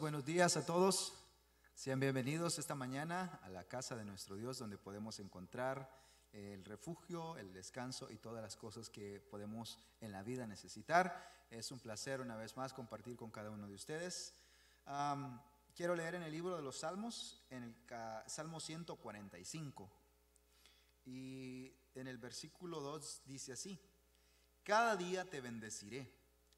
buenos días a todos. Sean bienvenidos esta mañana a la casa de nuestro Dios donde podemos encontrar el refugio, el descanso y todas las cosas que podemos en la vida necesitar. Es un placer una vez más compartir con cada uno de ustedes. quiero leer en el libro de los Salmos, en el Salmo 145. Y en el versículo 2 dice así, cada día te bendeciré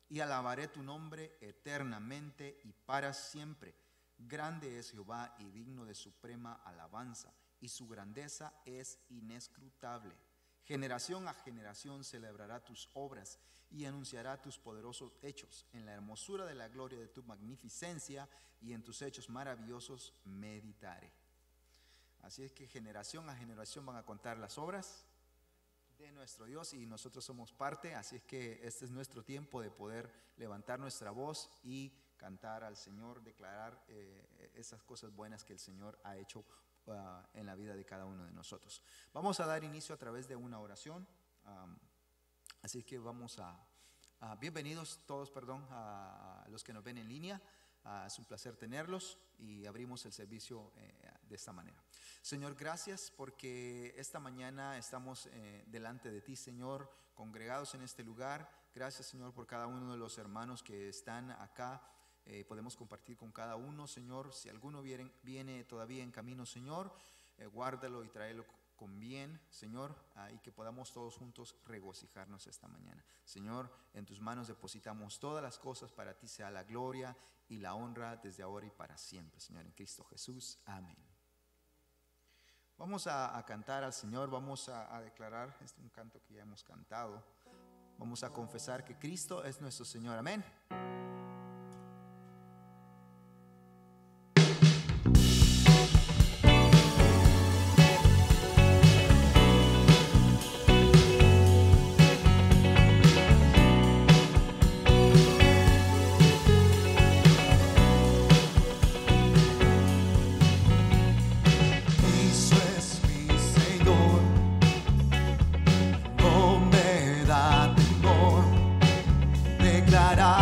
y alabaré tu nombre eternamente y para siempre. Grande es Jehová y digno de suprema alabanza, y su grandeza es inescrutable. Generación a generación celebrará tus obras y anunciará tus poderosos hechos. En la hermosura de la gloria de tu magnificencia y en tus hechos maravillosos meditaré. Así es que generación a generación van a contar las obras de nuestro Dios y nosotros somos parte, así es que este es nuestro tiempo de poder levantar nuestra voz y cantar al Señor, declarar eh, esas cosas buenas que el Señor ha hecho ah, en la vida de cada uno de nosotros. Vamos a dar inicio a través de una oración, así que vamos a, a bienvenidos todos, perdón, a los que nos ven en línea. Ah, es un placer tenerlos y abrimos el servicio eh, de esta manera. Señor, gracias porque esta mañana estamos eh, delante de ti, Señor, congregados en este lugar. Gracias, Señor, por cada uno de los hermanos que están acá. Eh, podemos compartir con cada uno, Señor. Si alguno viene, viene todavía en camino, Señor, guárdalo y tráelo con bien, Señor, ah, y que podamos todos juntos regocijarnos esta mañana. Señor, en tus manos depositamos todas las cosas, para ti sea la gloria y la honra desde ahora y para siempre, Señor, en Cristo Jesús. Amén. Vamos a, cantar al Señor, vamos a, a declarar, este es un canto que ya hemos cantado, vamos a confesar que Cristo es nuestro Señor. Amén. declarar.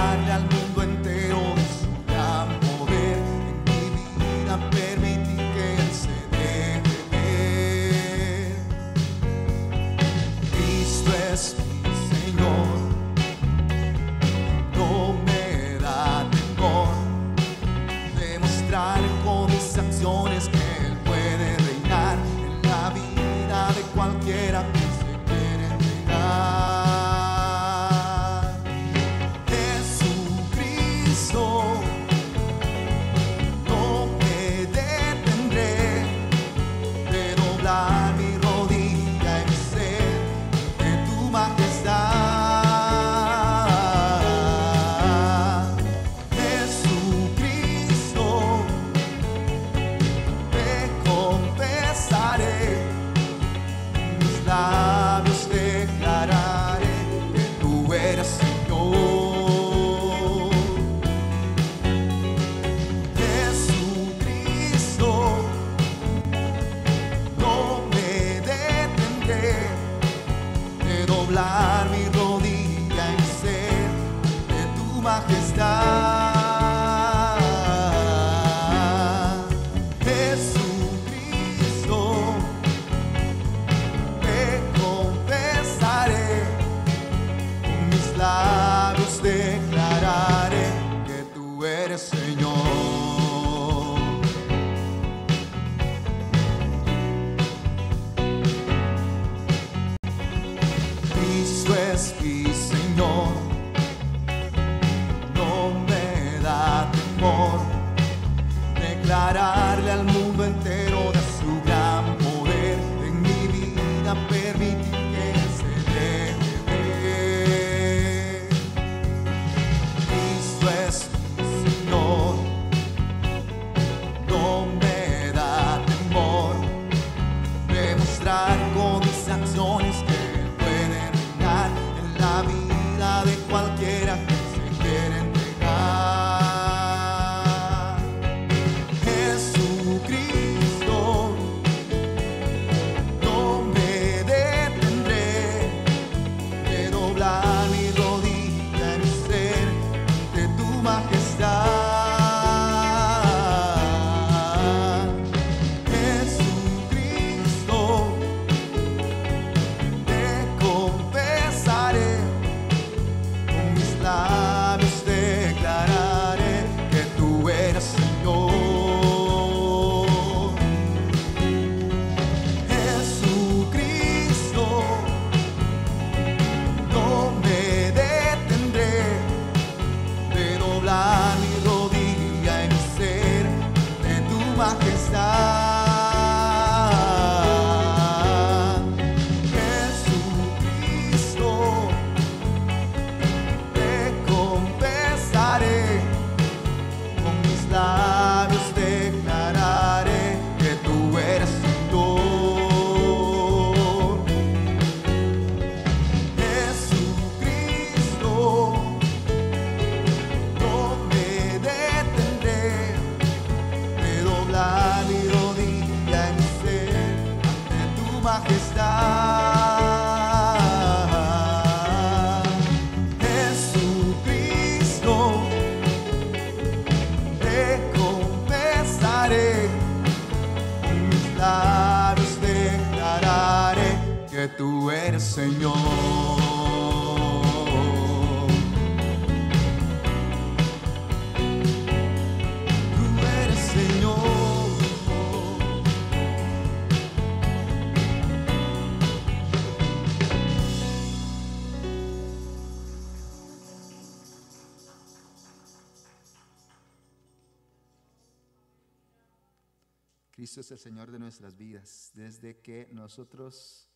el Señor de nuestras vidas, desde que nosotros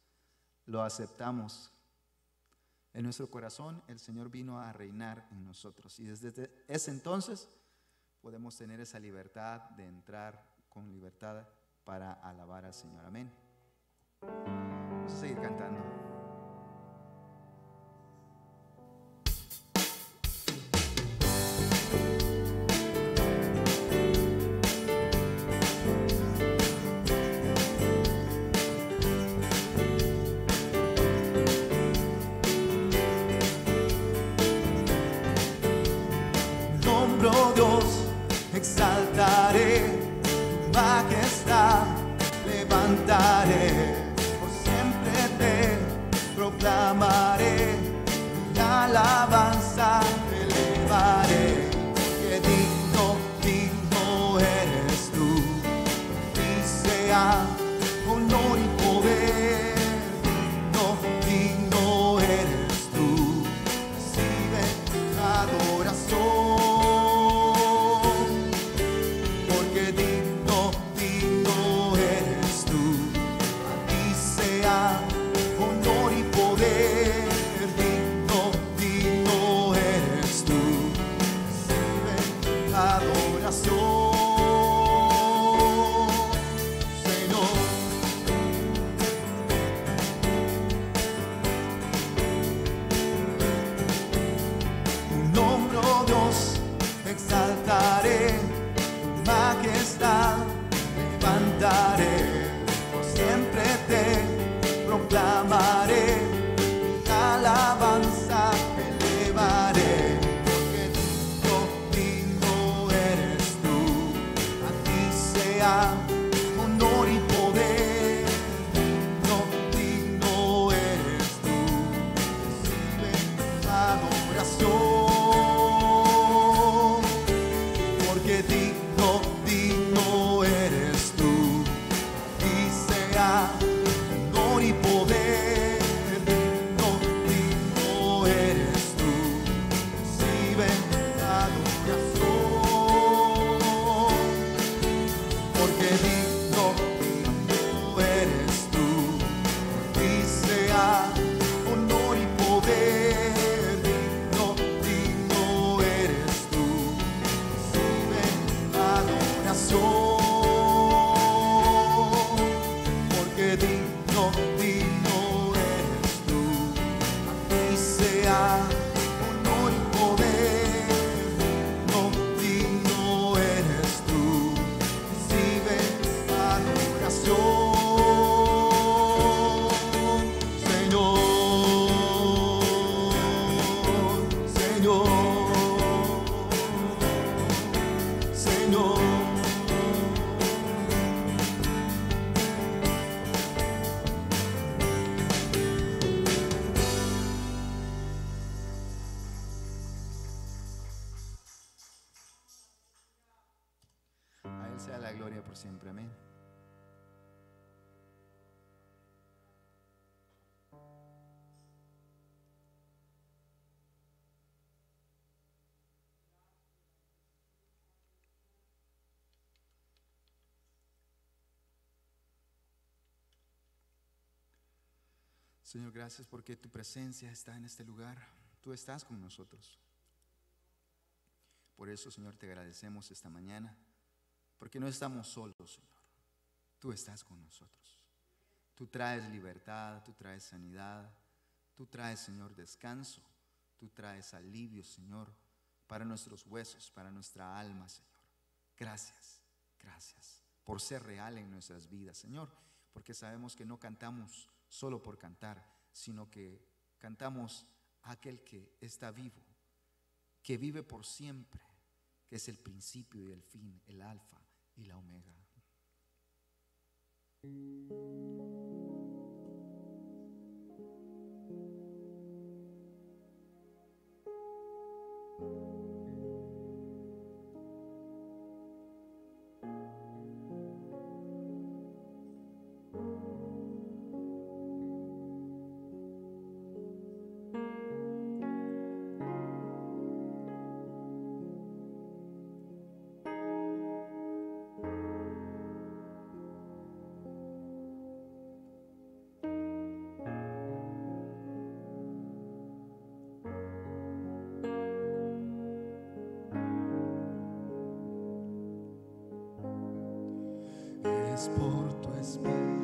lo aceptamos. En nuestro corazón el Señor vino a reinar en nosotros y desde ese entonces podemos tener esa libertad de entrar con libertad para alabar al Señor. Amén. Vamos a seguir cantando. que majestad, levantaré, por siempre te proclamaré, la alabanza te elevaré. Señor, gracias porque tu presencia está en este lugar. Tú estás con nosotros. Por eso, Señor, te agradecemos esta mañana, porque no estamos solos, Señor. Tú estás con nosotros. Tú traes libertad, tú traes sanidad, tú traes, Señor, descanso, tú traes alivio, Señor, para nuestros huesos, para nuestra alma, Señor. Gracias, gracias por ser real en nuestras vidas, Señor, porque sabemos que no cantamos solo por cantar, sino que cantamos a aquel que está vivo, que vive por siempre, que es el principio y el fin, el alfa y la omega. por tu espíritu.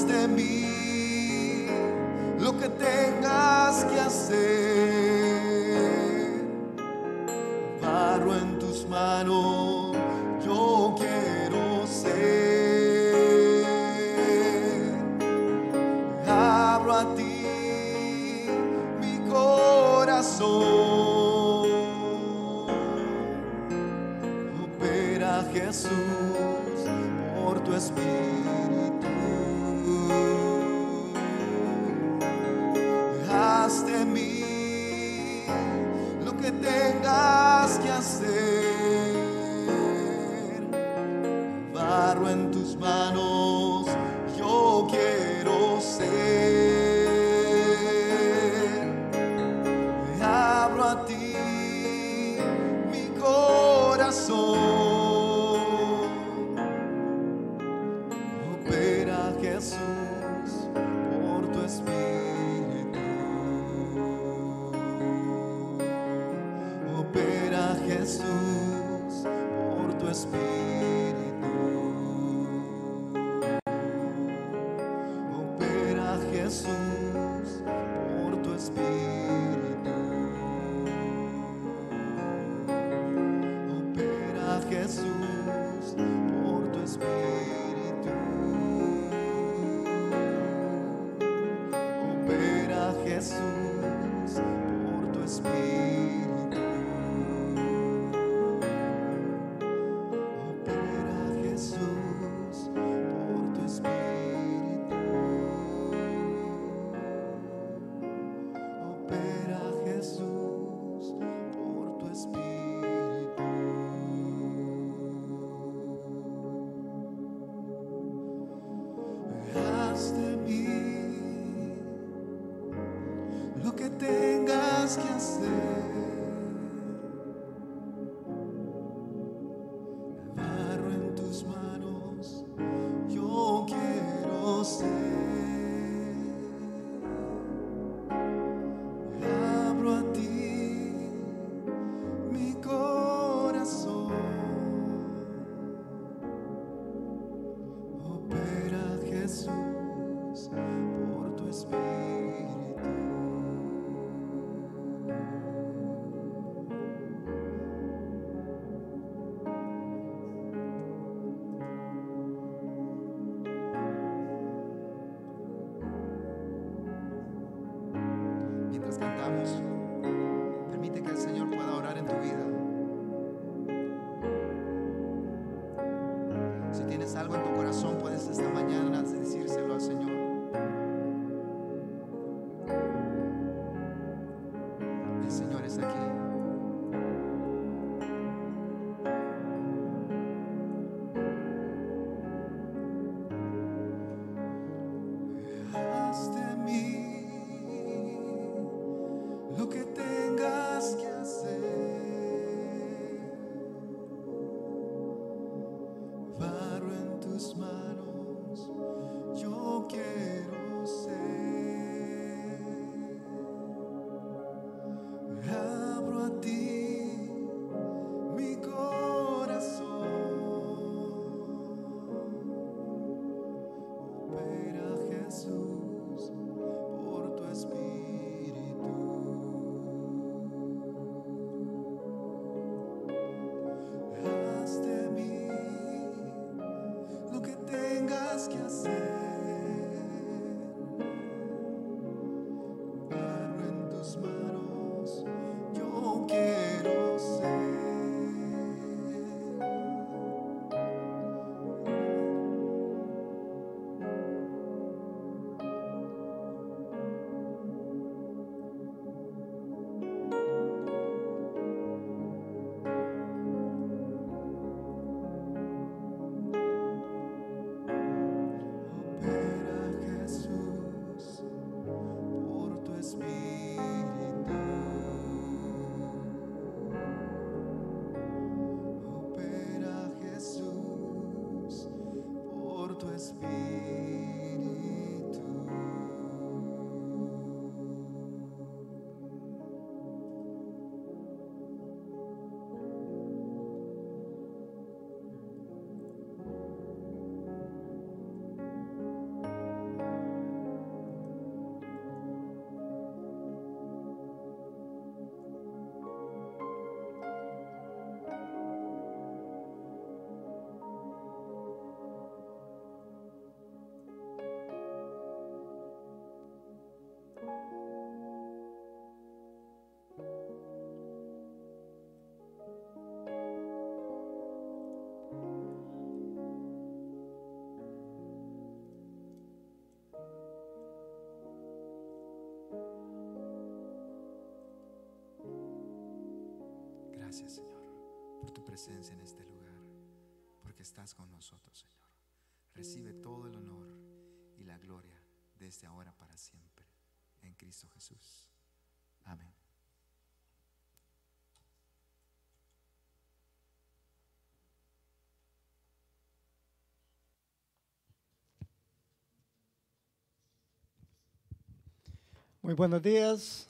de mí lo que tengas que hacer. Barro en tus manos, yo quiero ser. Abro a ti mi corazón. Opera Jesús por tu espíritu. Gracias, Señor, por tu presencia en este lugar, porque estás con nosotros, Señor. Recibe todo el honor y la gloria desde ahora para siempre, en Cristo Jesús. Amén. Muy buenos días,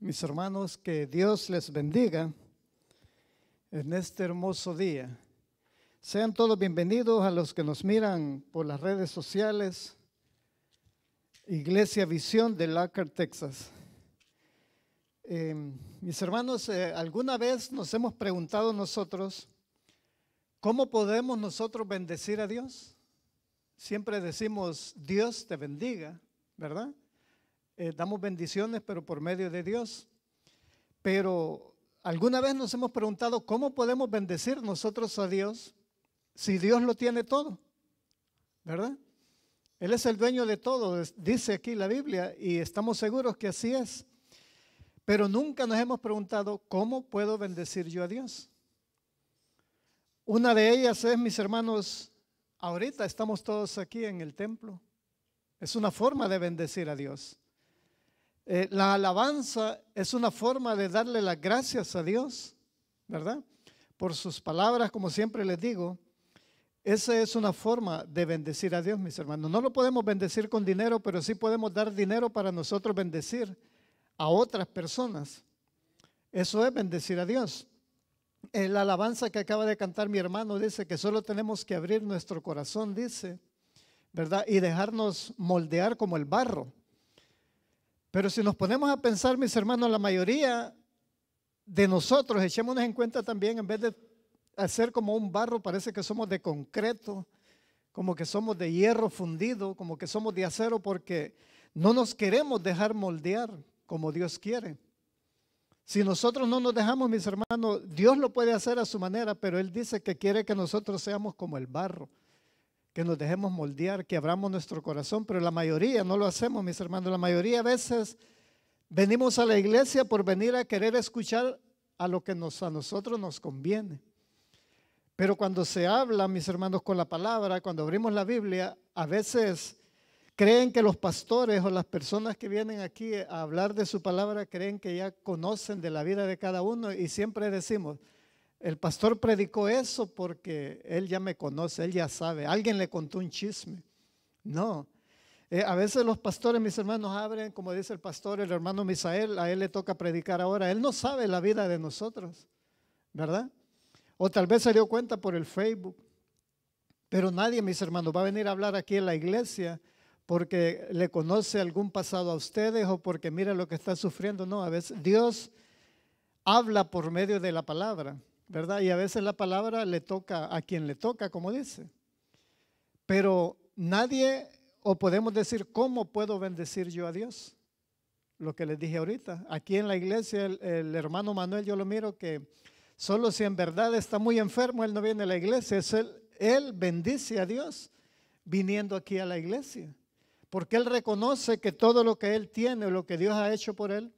mis hermanos, que Dios les bendiga en este hermoso día. Sean todos bienvenidos a los que nos miran por las redes sociales. Iglesia Visión de Lacker, Texas. Em, mis hermanos, eh, alguna vez nos hemos preguntado nosotros, ¿cómo podemos nosotros bendecir a Dios? Siempre decimos, Dios te bendiga, ¿verdad? Eh, damos bendiciones, pero por medio de Dios. Pero ¿Alguna vez nos hemos preguntado cómo podemos bendecir nosotros a Dios si Dios lo tiene todo? ¿Verdad? Él es el dueño de todo, dice aquí la Biblia, y estamos seguros que así es. Pero nunca nos hemos preguntado cómo puedo bendecir yo a Dios. Una de ellas es, mis hermanos, ahorita estamos todos aquí en el templo. Es una forma de bendecir a Dios. Eh, la alabanza es una forma de darle las gracias a Dios, ¿verdad? Por sus palabras, como siempre les digo, esa es una forma de bendecir a Dios, mis hermanos. No lo podemos bendecir con dinero, pero sí podemos dar dinero para nosotros bendecir a otras personas. Eso es bendecir a Dios. La alabanza que acaba de cantar mi hermano dice que solo tenemos que abrir nuestro corazón, dice, ¿verdad? Y dejarnos moldear como el barro. Pero si nos ponemos a pensar, mis hermanos, la mayoría de nosotros, echémonos en cuenta también, en vez de hacer como un barro, parece que somos de concreto, como que somos de hierro fundido, como que somos de acero, porque no nos queremos dejar moldear como Dios quiere. Si nosotros no nos dejamos, mis hermanos, Dios lo puede hacer a su manera, pero Él dice que quiere que nosotros seamos como el barro que nos dejemos moldear, que abramos nuestro corazón, pero la mayoría no lo hacemos, mis hermanos. La mayoría a veces venimos a la iglesia por venir a querer escuchar a lo que nos, a nosotros nos conviene. Pero cuando se habla, mis hermanos, con la palabra, cuando abrimos la Biblia, a veces creen que los pastores o las personas que vienen aquí a hablar de su palabra creen que ya conocen de la vida de cada uno y siempre decimos, el pastor predicó eso porque él ya me conoce, él ya sabe. Alguien le contó un chisme. No. Eh, a veces los pastores, mis hermanos, abren, como dice el pastor, el hermano Misael, a él le toca predicar ahora. Él no sabe la vida de nosotros, ¿verdad? O tal vez se dio cuenta por el Facebook. Pero nadie, mis hermanos, va a venir a hablar aquí en la iglesia porque le conoce algún pasado a ustedes o porque mira lo que está sufriendo. No, a veces Dios habla por medio de la palabra. ¿verdad? Y a veces la palabra le toca a quien le toca, como dice. Pero nadie, o podemos decir, ¿cómo puedo bendecir yo a Dios? Lo que les dije ahorita. Aquí en la iglesia, el, hermano Manuel, yo lo miro que solo si en verdad está muy enfermo, él no viene a la iglesia. Es él bendice a Dios viniendo aquí a la iglesia. Porque él reconoce que todo lo que él tiene, lo que Dios ha hecho por él,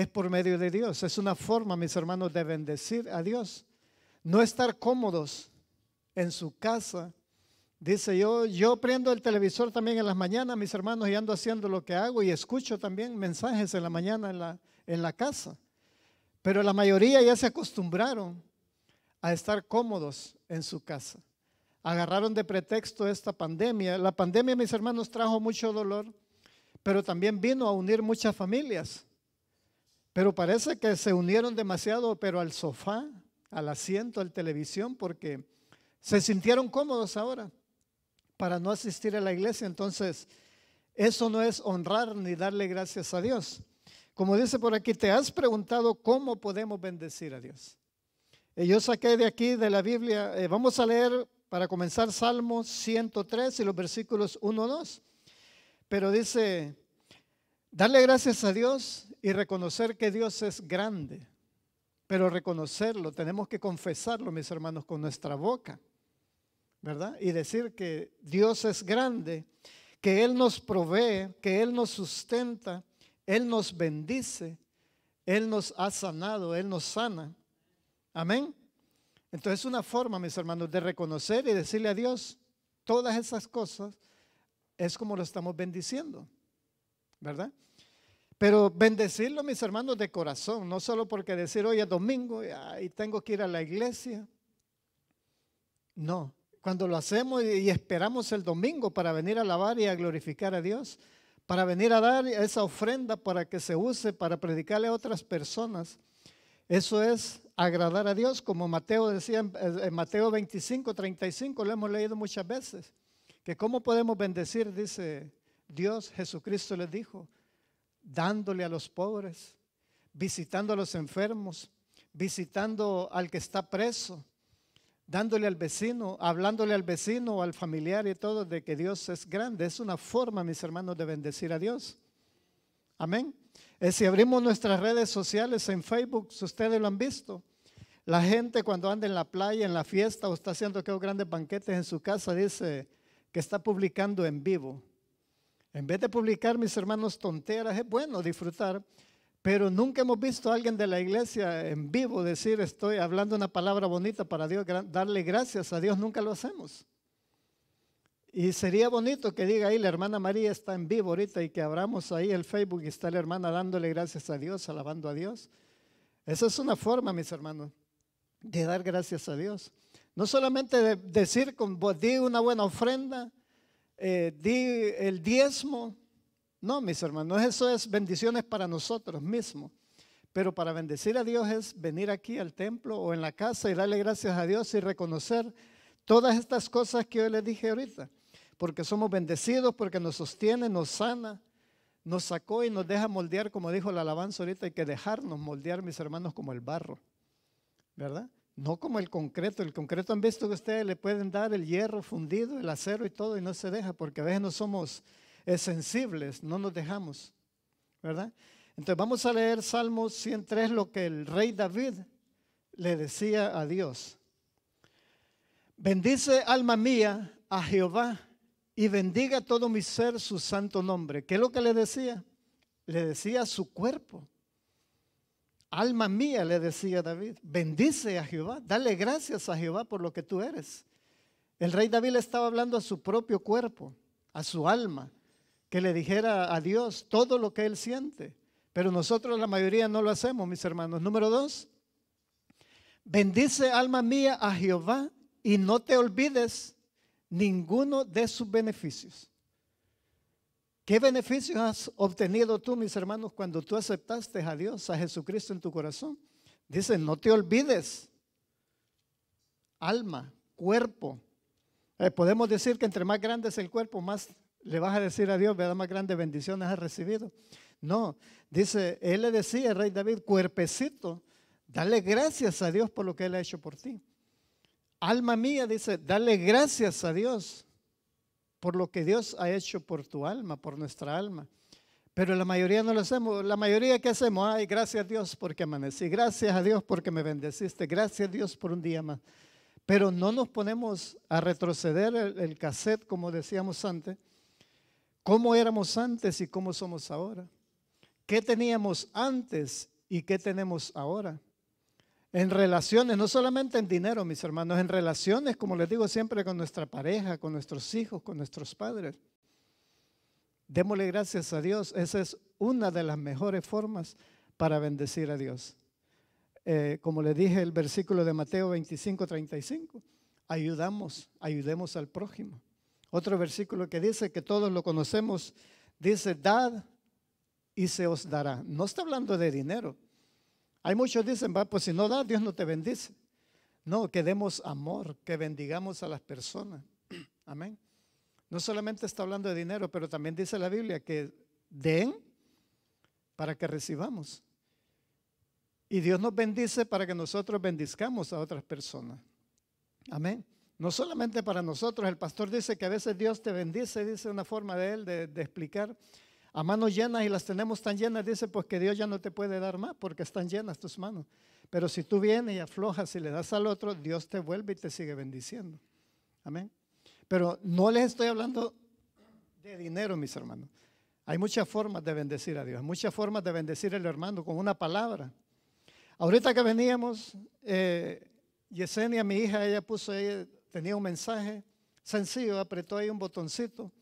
es por medio de Dios. Es una forma, mis hermanos, de bendecir a Dios. No estar cómodos en su casa. Dice yo, yo prendo el televisor también en las mañanas, mis hermanos, y ando haciendo lo que hago y escucho también mensajes en la mañana en la, en la casa. Pero la mayoría ya se acostumbraron a estar cómodos en su casa. Agarraron de pretexto esta pandemia. La pandemia, mis hermanos, trajo mucho dolor, pero también vino a unir muchas familias. Pero parece que se unieron demasiado, pero al sofá, al asiento, al televisión, porque se sintieron cómodos ahora para no asistir a la iglesia. Entonces, eso no es honrar ni darle gracias a Dios. Como dice por aquí, te has preguntado cómo podemos bendecir a Dios. Y eh, yo saqué de aquí de la Biblia, eh, vamos a leer para comenzar Salmos 103 y los versículos 1-2. Pero dice, Darle gracias a Dios y reconocer que Dios es grande, pero reconocerlo, tenemos que confesarlo, mis hermanos, con nuestra boca, ¿verdad? Y decir que Dios es grande, que Él nos provee, que Él nos sustenta, Él nos bendice, Él nos ha sanado, Él nos sana. Amén. Entonces una forma, mis hermanos, de reconocer y decirle a Dios todas esas cosas, es como lo estamos bendiciendo. ¿verdad? Pero bendecirlo, mis hermanos, de corazón, no solo porque decir, hoy es domingo y tengo que ir a la iglesia. No, cuando lo hacemos y esperamos el domingo para venir a alabar y a glorificar a Dios, para venir a dar esa ofrenda para que se use para predicarle a otras personas, eso es agradar a Dios, como Mateo decía en Mateo 25, 35, lo hemos leído muchas veces, que cómo podemos bendecir, dice Dios Jesucristo les dijo, dándole a los pobres, visitando a los enfermos, visitando al que está preso, dándole al vecino, hablándole al vecino, o al familiar y todo de que Dios es grande. Es una forma, mis hermanos, de bendecir a Dios. Amén. Eh, si abrimos nuestras redes sociales en Facebook, si ustedes lo han visto, la gente cuando anda en la playa, en la fiesta o está haciendo grandes banquetes en su casa, dice que está publicando en vivo. En vez de publicar, mis hermanos, tonteras, es bueno disfrutar, pero nunca hemos visto a alguien de la iglesia en vivo decir, estoy hablando una palabra bonita para Dios, darle gracias a Dios, nunca lo hacemos. Y sería bonito que diga ahí, la hermana María está en vivo ahorita y que abramos ahí el Facebook y está la hermana dándole gracias a Dios, alabando a Dios. Esa es una forma, mis hermanos, de dar gracias a Dios. No solamente de decir, con, di una buena ofrenda, eh, el diezmo. No, mis hermanos, eso es bendiciones para nosotros mismos. Pero para bendecir a Dios es venir aquí al templo o en la casa y darle gracias a Dios y reconocer todas estas cosas que yo les dije ahorita. Porque somos bendecidos, porque nos sostiene, nos sana, nos sacó y nos deja moldear, como dijo la alabanza ahorita, hay que dejarnos moldear, mis hermanos, como el barro. ¿Verdad? No como el concreto. El concreto han visto que ustedes le pueden dar el hierro fundido, el acero y todo y no se deja porque a veces no somos eh, sensibles, no nos dejamos. ¿Verdad? Entonces vamos a leer Salmo 103, lo que el rey David le decía a Dios. Bendice alma mía a Jehová y bendiga todo mi ser su santo nombre. ¿Qué es lo que le decía? Le decía su cuerpo. Alma mía, le decía David, bendice a Jehová, dale gracias a Jehová por lo que tú eres. El rey David le estaba hablando a su propio cuerpo, a su alma, que le dijera a Dios todo lo que él siente. Pero nosotros la mayoría no lo hacemos, mis hermanos. Número dos, bendice alma mía a Jehová y no te olvides ninguno de sus beneficios. ¿Qué beneficios has obtenido tú, mis hermanos, cuando tú aceptaste a Dios, a Jesucristo en tu corazón? Dice, no te olvides, alma, cuerpo. Eh, podemos decir que entre más grande es el cuerpo, más le vas a decir a Dios, ¿verdad? Más grandes bendiciones has recibido. No, dice, él le decía, rey David, cuerpecito, dale gracias a Dios por lo que él ha hecho por ti. Alma mía, dice, dale gracias a Dios por lo que Dios ha hecho por tu alma, por nuestra alma. Pero la mayoría no lo hacemos. La mayoría que hacemos, ay, gracias a Dios porque amanecí, gracias a Dios porque me bendeciste, gracias a Dios por un día más. Pero no nos ponemos a retroceder el, cassette, como decíamos antes, cómo éramos antes y cómo somos ahora. ¿Qué teníamos antes y qué tenemos ahora? en relaciones, no solamente en dinero, mis hermanos, en relaciones, como les digo siempre, con nuestra pareja, con nuestros hijos, con nuestros padres. Démosle gracias a Dios. Esa es una de las mejores formas para bendecir a Dios. Eh, como les dije, el versículo de Mateo 25, 35, ayudamos, ayudemos al prójimo. Otro versículo que dice que todos lo conocemos, dice, dad y se os dará. No está hablando de dinero, hay muchos que dicen, pues si no da, Dios no te bendice. No, que demos amor, que bendigamos a las personas. Amén. No solamente está hablando de dinero, pero también dice la Biblia que den para que recibamos. Y Dios nos bendice para que nosotros bendizcamos a otras personas. Amén. No solamente para nosotros, el pastor dice que a veces Dios te bendice, dice una forma de él de, de explicar, a manos llenas y las tenemos tan llenas, dice, pues que Dios ya no te puede dar más porque están llenas tus manos. Pero si tú vienes y aflojas y le das al otro, Dios te vuelve y te sigue bendiciendo. Amén. Pero no les estoy hablando de dinero, mis hermanos. Hay muchas formas de bendecir a Dios, muchas formas de bendecir al hermano con una palabra. Ahorita que veníamos, eh, Yesenia, mi hija, ella puso, tenía un mensaje sencillo, apretó ahí un botoncito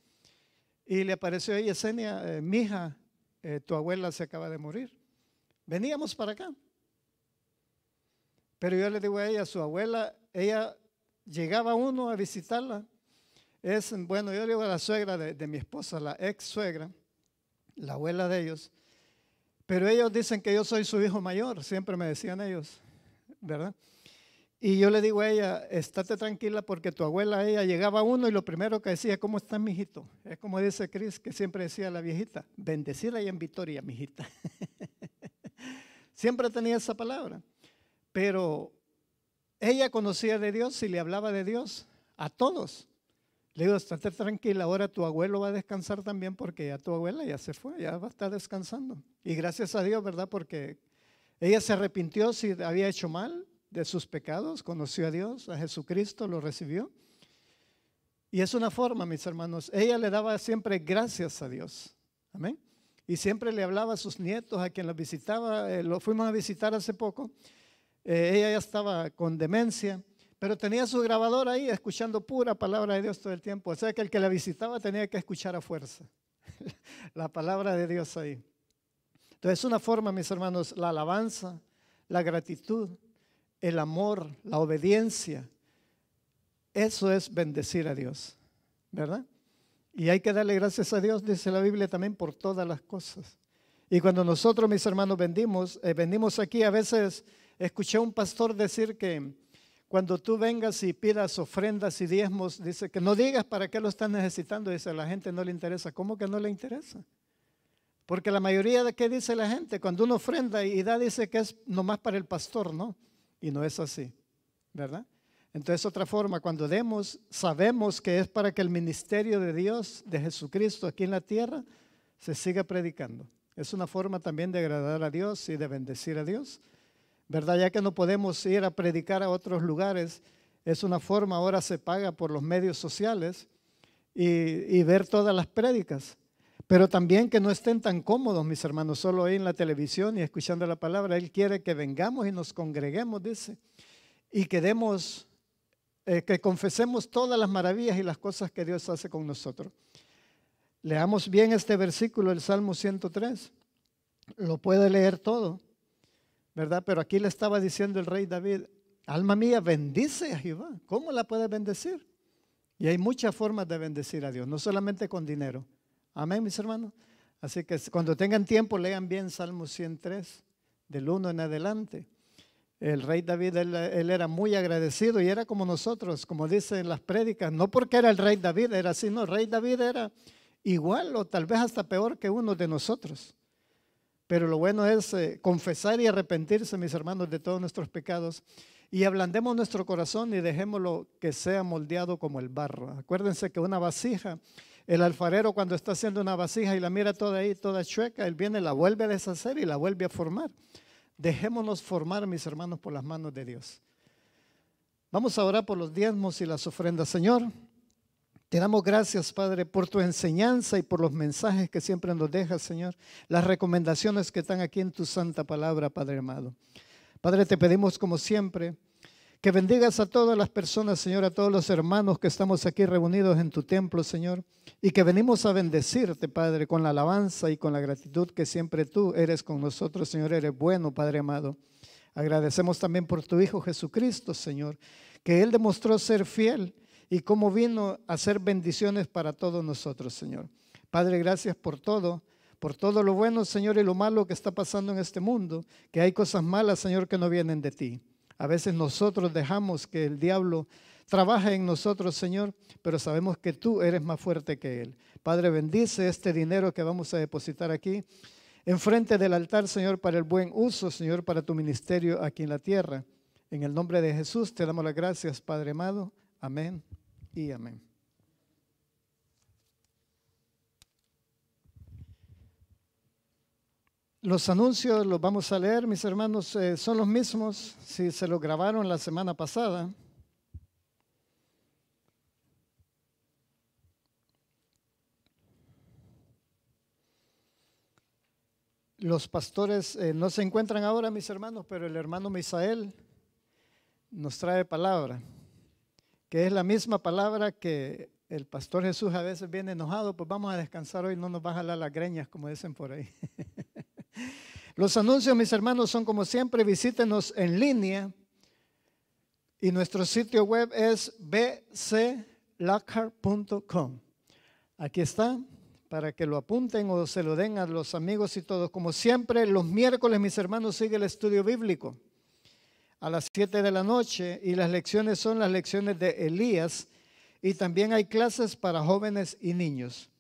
y le apareció a Yesenia, mija, eh, mi hija, eh, tu abuela se acaba de morir. Veníamos para acá. Pero yo le digo a ella, su abuela, ella llegaba uno a visitarla. Es, bueno, yo le digo a la suegra de, de mi esposa, la ex suegra, la abuela de ellos. Pero ellos dicen que yo soy su hijo mayor, siempre me decían ellos, ¿verdad? Y yo le digo a ella, estate tranquila porque tu abuela, ella llegaba uno y lo primero que decía, ¿cómo estás, mi Es como dice Cris, que siempre decía la viejita, bendecida y en victoria, mijita. siempre tenía esa palabra. Pero ella conocía de Dios y le hablaba de Dios a todos. Le digo, estate tranquila, ahora tu abuelo va a descansar también porque ya tu abuela ya se fue, ya va a estar descansando. Y gracias a Dios, ¿verdad? Porque ella se arrepintió si había hecho mal de sus pecados, conoció a Dios, a Jesucristo, lo recibió. Y es una forma, mis hermanos. Ella le daba siempre gracias a Dios. Amén. Y siempre le hablaba a sus nietos, a quien la visitaba. Eh, lo fuimos a visitar hace poco. Eh, ella ya estaba con demencia, pero tenía su grabador ahí escuchando pura palabra de Dios todo el tiempo. O sea que el que la visitaba tenía que escuchar a fuerza la palabra de Dios ahí. Entonces es una forma, mis hermanos, la alabanza, la gratitud, el amor, la obediencia. Eso es bendecir a Dios, ¿verdad? Y hay que darle gracias a Dios, dice la Biblia también, por todas las cosas. Y cuando nosotros, mis hermanos, vendimos, eh, aquí, a veces escuché a un pastor decir que cuando tú vengas y pidas ofrendas y diezmos, dice que no digas para qué lo están necesitando, dice, la gente no le interesa. ¿Cómo que no le interesa? Porque la mayoría de qué dice la gente, cuando uno ofrenda y da, dice que es nomás para el pastor, ¿no? Y no es así, ¿verdad? Entonces, otra forma, cuando demos, sabemos que es para que el ministerio de Dios, de Jesucristo aquí en la tierra, se siga predicando. Es una forma también de agradar a Dios y de bendecir a Dios, ¿verdad? Ya que no podemos ir a predicar a otros lugares, es una forma, ahora se paga por los medios sociales y, ver todas las prédicas. Pero también que no estén tan cómodos, mis hermanos, solo ahí en la televisión y escuchando la palabra. Él quiere que vengamos y nos congreguemos, dice, y que demos, eh, que confesemos todas las maravillas y las cosas que Dios hace con nosotros. Leamos bien este versículo, el Salmo 103. Lo puede leer todo, ¿verdad? Pero aquí le estaba diciendo el rey David, alma mía, bendice a Jehová. ¿Cómo la puede bendecir? Y hay muchas formas de bendecir a Dios, no solamente con dinero. Amén, mis hermanos. Así que cuando tengan tiempo, lean bien Salmo 103, del 1 en adelante. El rey David, él, era muy agradecido y era como nosotros, como dicen las prédicas, no porque era el rey David, era así, no, el rey David era igual o tal vez hasta peor que uno de nosotros. Pero lo bueno es eh, confesar y arrepentirse, mis hermanos, de todos nuestros pecados y ablandemos nuestro corazón y dejémoslo que sea moldeado como el barro. Acuérdense que una vasija el alfarero cuando está haciendo una vasija y la mira toda ahí, toda chueca, él viene, la vuelve a deshacer y la vuelve a formar. Dejémonos formar, mis hermanos, por las manos de Dios. Vamos a orar por los diezmos y las ofrendas. Señor, te damos gracias, Padre, por tu enseñanza y por los mensajes que siempre nos dejas, Señor. Las recomendaciones que están aquí en tu santa palabra, Padre amado. Padre, te pedimos como siempre que bendigas a todas las personas, Señor, a todos los hermanos que estamos aquí reunidos en tu templo, Señor, y que venimos a bendecirte, Padre, con la alabanza y con la gratitud que siempre tú eres con nosotros, Señor, eres bueno, Padre amado. Agradecemos también por tu Hijo Jesucristo, Señor, que Él demostró ser fiel y cómo vino a hacer bendiciones para todos nosotros, Señor. Padre, gracias por todo por todo lo bueno, Señor, y lo malo que está pasando en este mundo, que hay cosas malas, Señor, que no vienen de ti. A veces nosotros dejamos que el diablo trabaje en nosotros, Señor, pero sabemos que tú eres más fuerte que él. Padre, bendice este dinero que vamos a depositar aquí enfrente del altar, Señor, para el buen uso, Señor, para tu ministerio aquí en la tierra. En el nombre de Jesús te damos las gracias, Padre amado. Amén y amén. Los anuncios los vamos a leer, mis hermanos, eh, son los mismos si se los grabaron la semana pasada. Los pastores eh, no se encuentran ahora, mis hermanos, pero el hermano Misael nos trae palabra, que es la misma palabra que el pastor Jesús a veces viene enojado, pues vamos a descansar hoy, no nos va a las greñas, como dicen por ahí. Los anuncios, mis hermanos, son como siempre, visítenos en línea. Y nuestro sitio web es bclacar.com. Aquí está, para que lo apunten o se lo den a los amigos y todos. Como siempre, los miércoles, mis hermanos, sigue el estudio bíblico a las 7 de la noche y las lecciones son las lecciones de Elías y también hay clases para jóvenes y niños.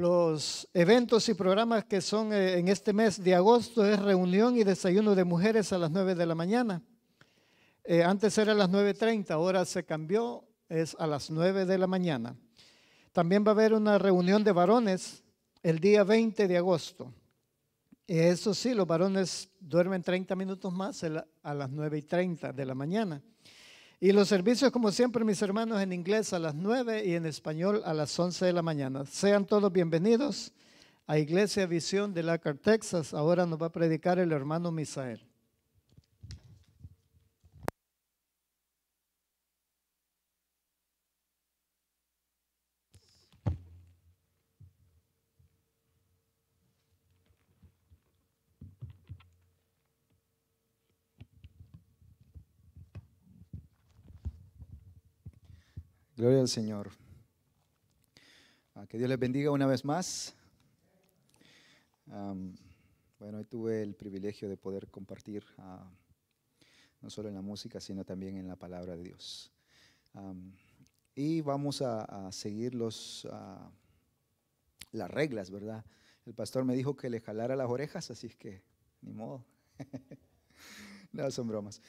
Los eventos y programas que son eh, en este mes de agosto es reunión y desayuno de mujeres a las 9 de la mañana. Eh, antes era a las 9.30, ahora se cambió, es a las 9 de la mañana. También va a haber una reunión de varones el día 20 de agosto. Eso sí, los varones duermen 30 minutos más a las 9.30 y de la mañana. Y los servicios, como siempre, mis hermanos, en inglés a las 9 y en español a las 11 de la mañana. Sean todos bienvenidos a Iglesia Visión de Lacar, Texas. Ahora nos va a predicar el hermano Misael. Gloria al Señor. Ah, que Dios les bendiga una vez más. bueno, hoy tuve el privilegio de poder compartir ah, no solo en la música, sino también en la palabra de Dios. y vamos a, seguir los, ah, las reglas, ¿verdad? El pastor me dijo que le jalara las orejas, así es que ni modo. no, son bromas.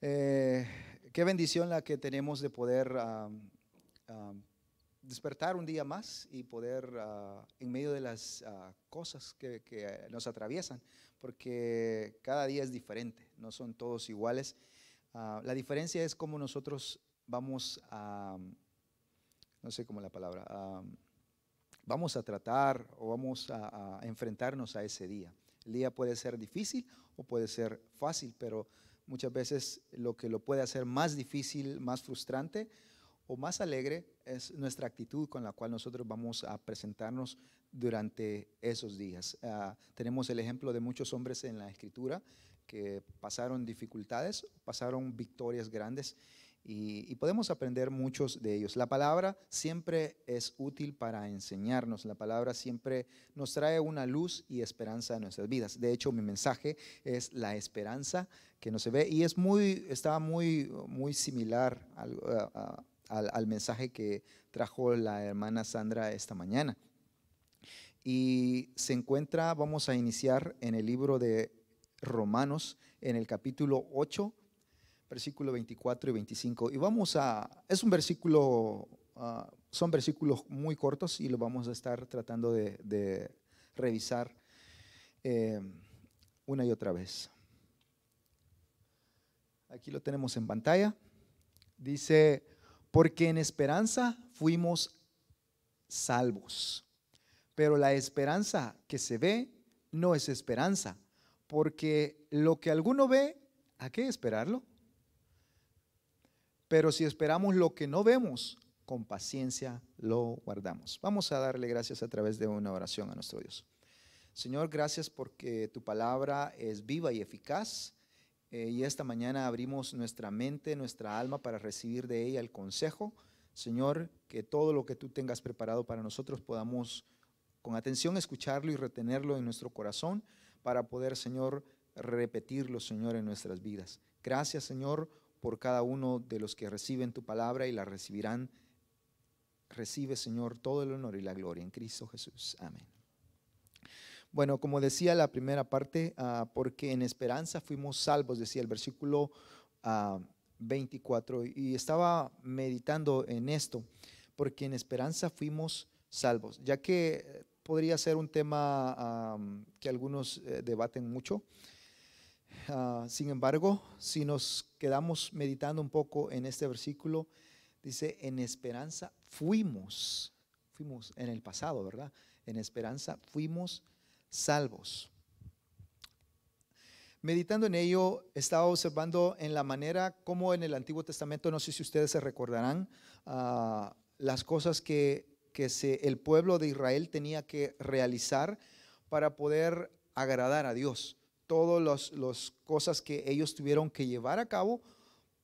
eh, qué bendición la que tenemos de poder despertar un día más y poder, ah, en medio de las ah, cosas que, nos atraviesan, porque cada día es diferente, no son todos iguales. Ah, la diferencia es cómo nosotros vamos a, no sé cómo la palabra, vamos a tratar o vamos a, a enfrentarnos a ese día. El día puede ser difícil o puede ser fácil, pero muchas veces lo que lo puede hacer más difícil, más frustrante o más alegre es nuestra actitud con la cual nosotros vamos a presentarnos durante esos días. Ah, tenemos el ejemplo de muchos hombres en la escritura que pasaron dificultades, pasaron victorias grandes y, podemos aprender muchos de ellos. La palabra siempre es útil para enseñarnos, la palabra siempre nos trae una luz y esperanza a nuestras vidas. De hecho, mi mensaje es la esperanza que no se ve y es muy, está muy, muy similar al, al mensaje que trajo la hermana Sandra esta mañana. Y se encuentra, vamos a iniciar en el libro de Romanos, en el capítulo 8 versículo 24 y 25. Y vamos a, es un versículo, ah, son versículos muy cortos y lo vamos a estar tratando de, revisar eh, una y otra vez. Aquí lo tenemos en pantalla. Dice, porque en esperanza fuimos salvos. Pero la esperanza que se ve no es esperanza, porque lo que alguno ve, ¿a qué esperarlo? Pero si esperamos lo que no vemos, con paciencia lo guardamos. Vamos a darle gracias a través de una oración a nuestro Dios. Señor, gracias porque tu palabra es viva y eficaz. Eh, y esta mañana abrimos nuestra mente, nuestra alma para recibir de ella el consejo. Señor, que todo lo que tú tengas preparado para nosotros podamos con atención escucharlo y retenerlo en nuestro corazón para poder, Señor, repetirlo, Señor, en nuestras vidas. Gracias, Señor, por cada uno de los que reciben tu palabra y la recibirán. Recibe, Señor, todo el honor y la gloria en Cristo Jesús. Amén. Bueno, como decía la primera parte, ah, porque en esperanza fuimos salvos, decía el versículo 24, ah, y estaba meditando en esto, porque en esperanza fuimos salvos, ya que eh, podría ser un tema ah, que algunos eh, debaten mucho, Ah, sin embargo, si nos quedamos meditando un poco en este versículo, dice, en esperanza fuimos, fuimos en el pasado, ¿verdad? En esperanza fuimos salvos. Meditando en ello, estaba observando en la manera como en el Antiguo Testamento, no sé si ustedes se recordarán, ah, las cosas que, el pueblo de Israel tenía que realizar para poder agradar a Dios todas las, cosas que ellos tuvieron que llevar a cabo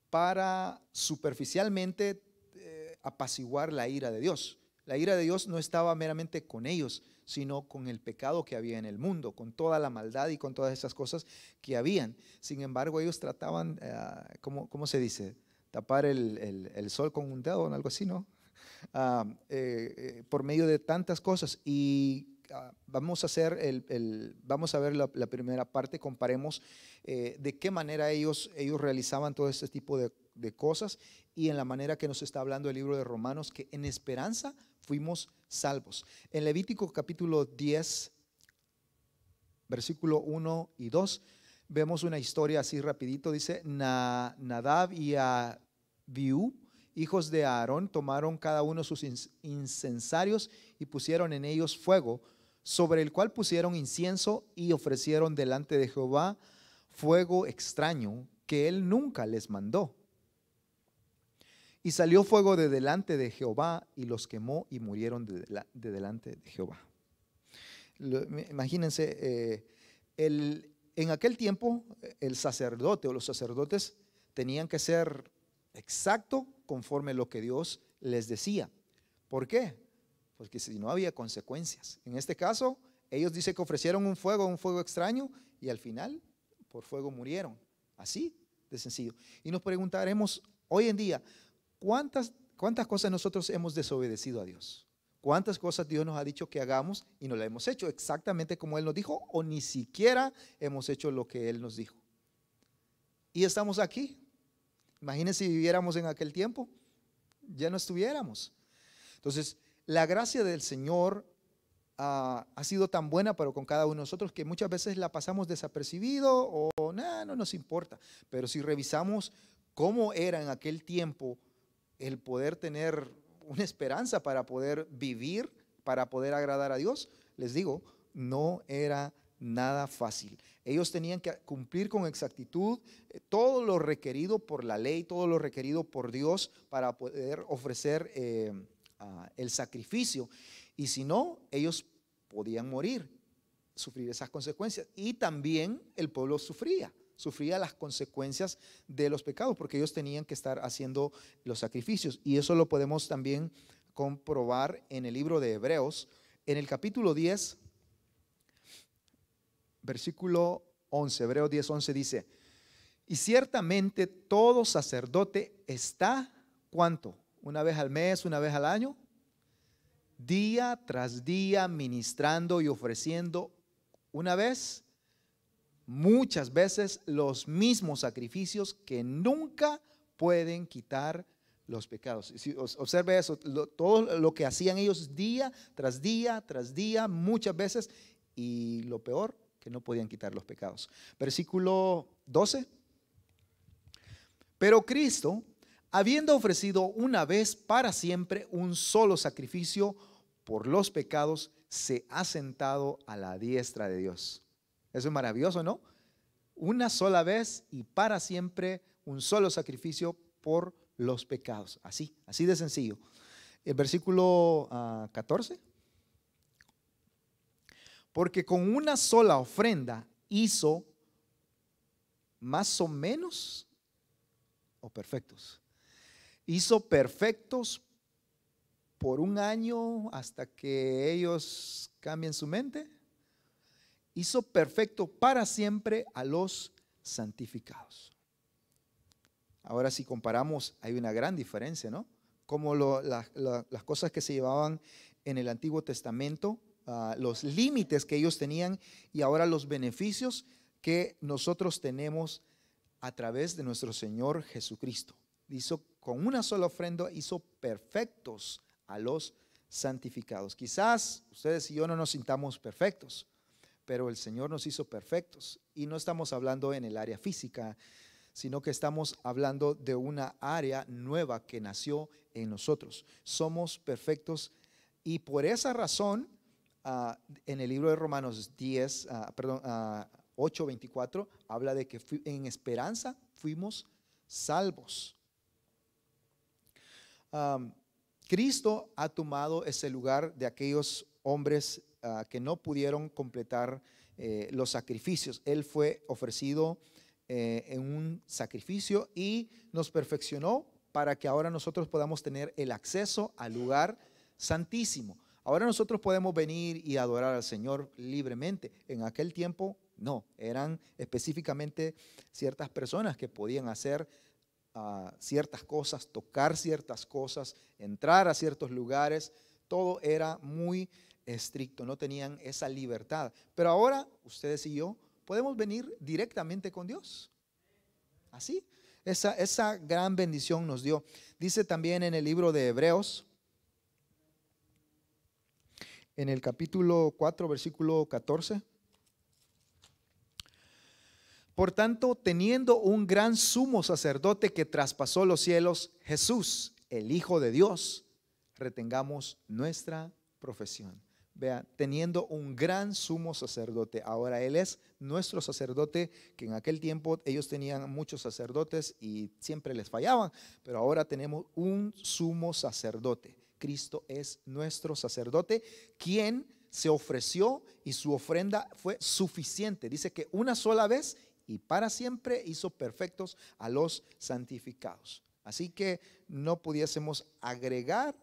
para superficialmente eh, apaciguar la ira de Dios. La ira de Dios no estaba meramente con ellos, sino con el pecado que había en el mundo, con toda la maldad y con todas esas cosas que habían. Sin embargo, ellos trataban, eh, ¿cómo, se dice? Tapar el, sol con un dedo o algo así, ¿no? Ah, eh, por medio de tantas cosas. Y Ah, vamos a hacer el, vamos a ver la, primera parte, comparemos eh, de qué manera ellos, ellos realizaban todo este tipo de, cosas y en la manera que nos está hablando el libro de Romanos, que en esperanza fuimos salvos. En Levítico capítulo 10, versículo 1 y 2, vemos una historia así rapidito, dice, Nadab y Abiú, hijos de Aarón, tomaron cada uno sus incensarios y pusieron en ellos fuego sobre el cual pusieron incienso y ofrecieron delante de Jehová fuego extraño que él nunca les mandó. Y salió fuego de delante de Jehová y los quemó y murieron de, delante de Jehová. imagínense, eh, el, en aquel tiempo el sacerdote o los sacerdotes tenían que ser exacto conforme lo que Dios les decía. ¿Por qué? porque si no había consecuencias. En este caso, ellos dicen que ofrecieron un fuego, un fuego extraño, y al final por fuego murieron. Así de sencillo. Y nos preguntaremos hoy en día, ¿cuántas, cuántas cosas nosotros hemos desobedecido a Dios? ¿Cuántas cosas Dios nos ha dicho que hagamos y no la hemos hecho exactamente como Él nos dijo o ni siquiera hemos hecho lo que Él nos dijo? Y estamos aquí. Imagínense si viviéramos en aquel tiempo, ya no estuviéramos. Entonces, la gracia del Señor ah, ha sido tan buena pero con cada uno de nosotros que muchas veces la pasamos desapercibido o no nos importa. Pero si revisamos cómo era en aquel tiempo el poder tener una esperanza para poder vivir, para poder agradar a Dios, les digo, no era nada fácil. Ellos tenían que cumplir con exactitud eh, todo lo requerido por la ley, todo lo requerido por Dios para poder ofrecer eh, el sacrificio. Y si no, ellos podían morir, sufrir esas consecuencias. Y también el pueblo sufría, sufría las consecuencias de los pecados, porque ellos tenían que estar haciendo los sacrificios. Y eso lo podemos también comprobar en el libro de Hebreos, en el capítulo 10, versículo 11, Hebreos 10, 11 dice, y ciertamente todo sacerdote está, ¿cuánto? una vez al mes, una vez al año, día tras día ministrando y ofreciendo una vez, muchas veces los mismos sacrificios que nunca pueden quitar los pecados. observe eso, todo lo que hacían ellos día tras día, tras día, muchas veces, y lo peor, que no podían quitar los pecados. Versículo 12. Pero Cristo, habiendo ofrecido una vez para siempre un solo sacrificio por los pecados, se ha sentado a la diestra de Dios. Eso es maravilloso, ¿no? Una sola vez y para siempre un solo sacrificio por los pecados. Así, así de sencillo. El eh, versículo 14. Ah, Porque con una sola ofrenda hizo más o menos o perfectos hizo perfectos por un año hasta que ellos cambien su mente. Hizo perfecto para siempre a los santificados. Ahora si comparamos, hay una gran diferencia, ¿no? Como las cosas que se llevaban en el Antiguo Testamento, ah, los límites que ellos tenían y ahora los beneficios que nosotros tenemos a través de nuestro Señor Jesucristo. Hizo con una sola ofrenda hizo perfectos a los santificados. Quizás ustedes y yo no nos sintamos perfectos, pero el Señor nos hizo perfectos. Y no estamos hablando en el área física, sino que estamos hablando de una área nueva que nació en nosotros. Somos perfectos y por esa razón, ah, en el libro de Romanos 10, ah, perdón, ah, habla de que en esperanza fuimos salvos. Cristo ha tomado ese lugar de aquellos hombres ah, que no pudieron completar eh, los sacrificios. Él fue ofrecido eh, en un sacrificio y nos perfeccionó para que ahora nosotros podamos tener el acceso al lugar santísimo. Ahora nosotros podemos venir y adorar al Señor libremente. En aquel tiempo no, eran específicamente ciertas personas que podían hacer ciertas cosas, tocar ciertas cosas, entrar a ciertos lugares. Todo era muy estricto, no tenían esa libertad. Pero ahora ustedes y yo podemos venir directamente con Dios. Así, esa, esa gran bendición nos dio. Dice también en el libro de Hebreos, en el capítulo 4, versículo 14. Por tanto, teniendo un gran sumo sacerdote que traspasó los cielos, Jesús, el Hijo de Dios, retengamos nuestra profesión. Vea, teniendo un gran sumo sacerdote. Ahora Él es nuestro sacerdote, que en aquel tiempo ellos tenían muchos sacerdotes y siempre les fallaban, pero ahora tenemos un sumo sacerdote. Cristo es nuestro sacerdote, quien se ofreció y su ofrenda fue suficiente. Dice que una sola vez y para siempre hizo perfectos a los santificados. Así que no pudiésemos agregar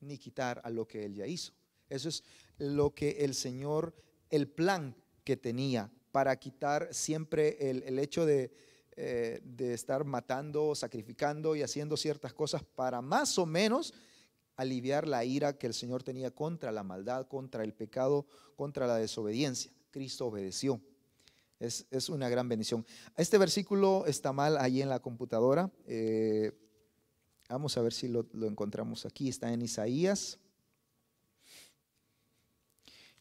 ni quitar a lo que él ya hizo. Eso es lo que el Señor, el plan que tenía para quitar siempre el, hecho de, eh, de estar matando, sacrificando y haciendo ciertas cosas para más o menos aliviar la ira que el Señor tenía contra la maldad, contra el pecado, contra la desobediencia. Cristo obedeció. Es, una gran bendición. Este versículo está mal ahí en la computadora. Eh, vamos a ver si lo, encontramos aquí. Está en Isaías.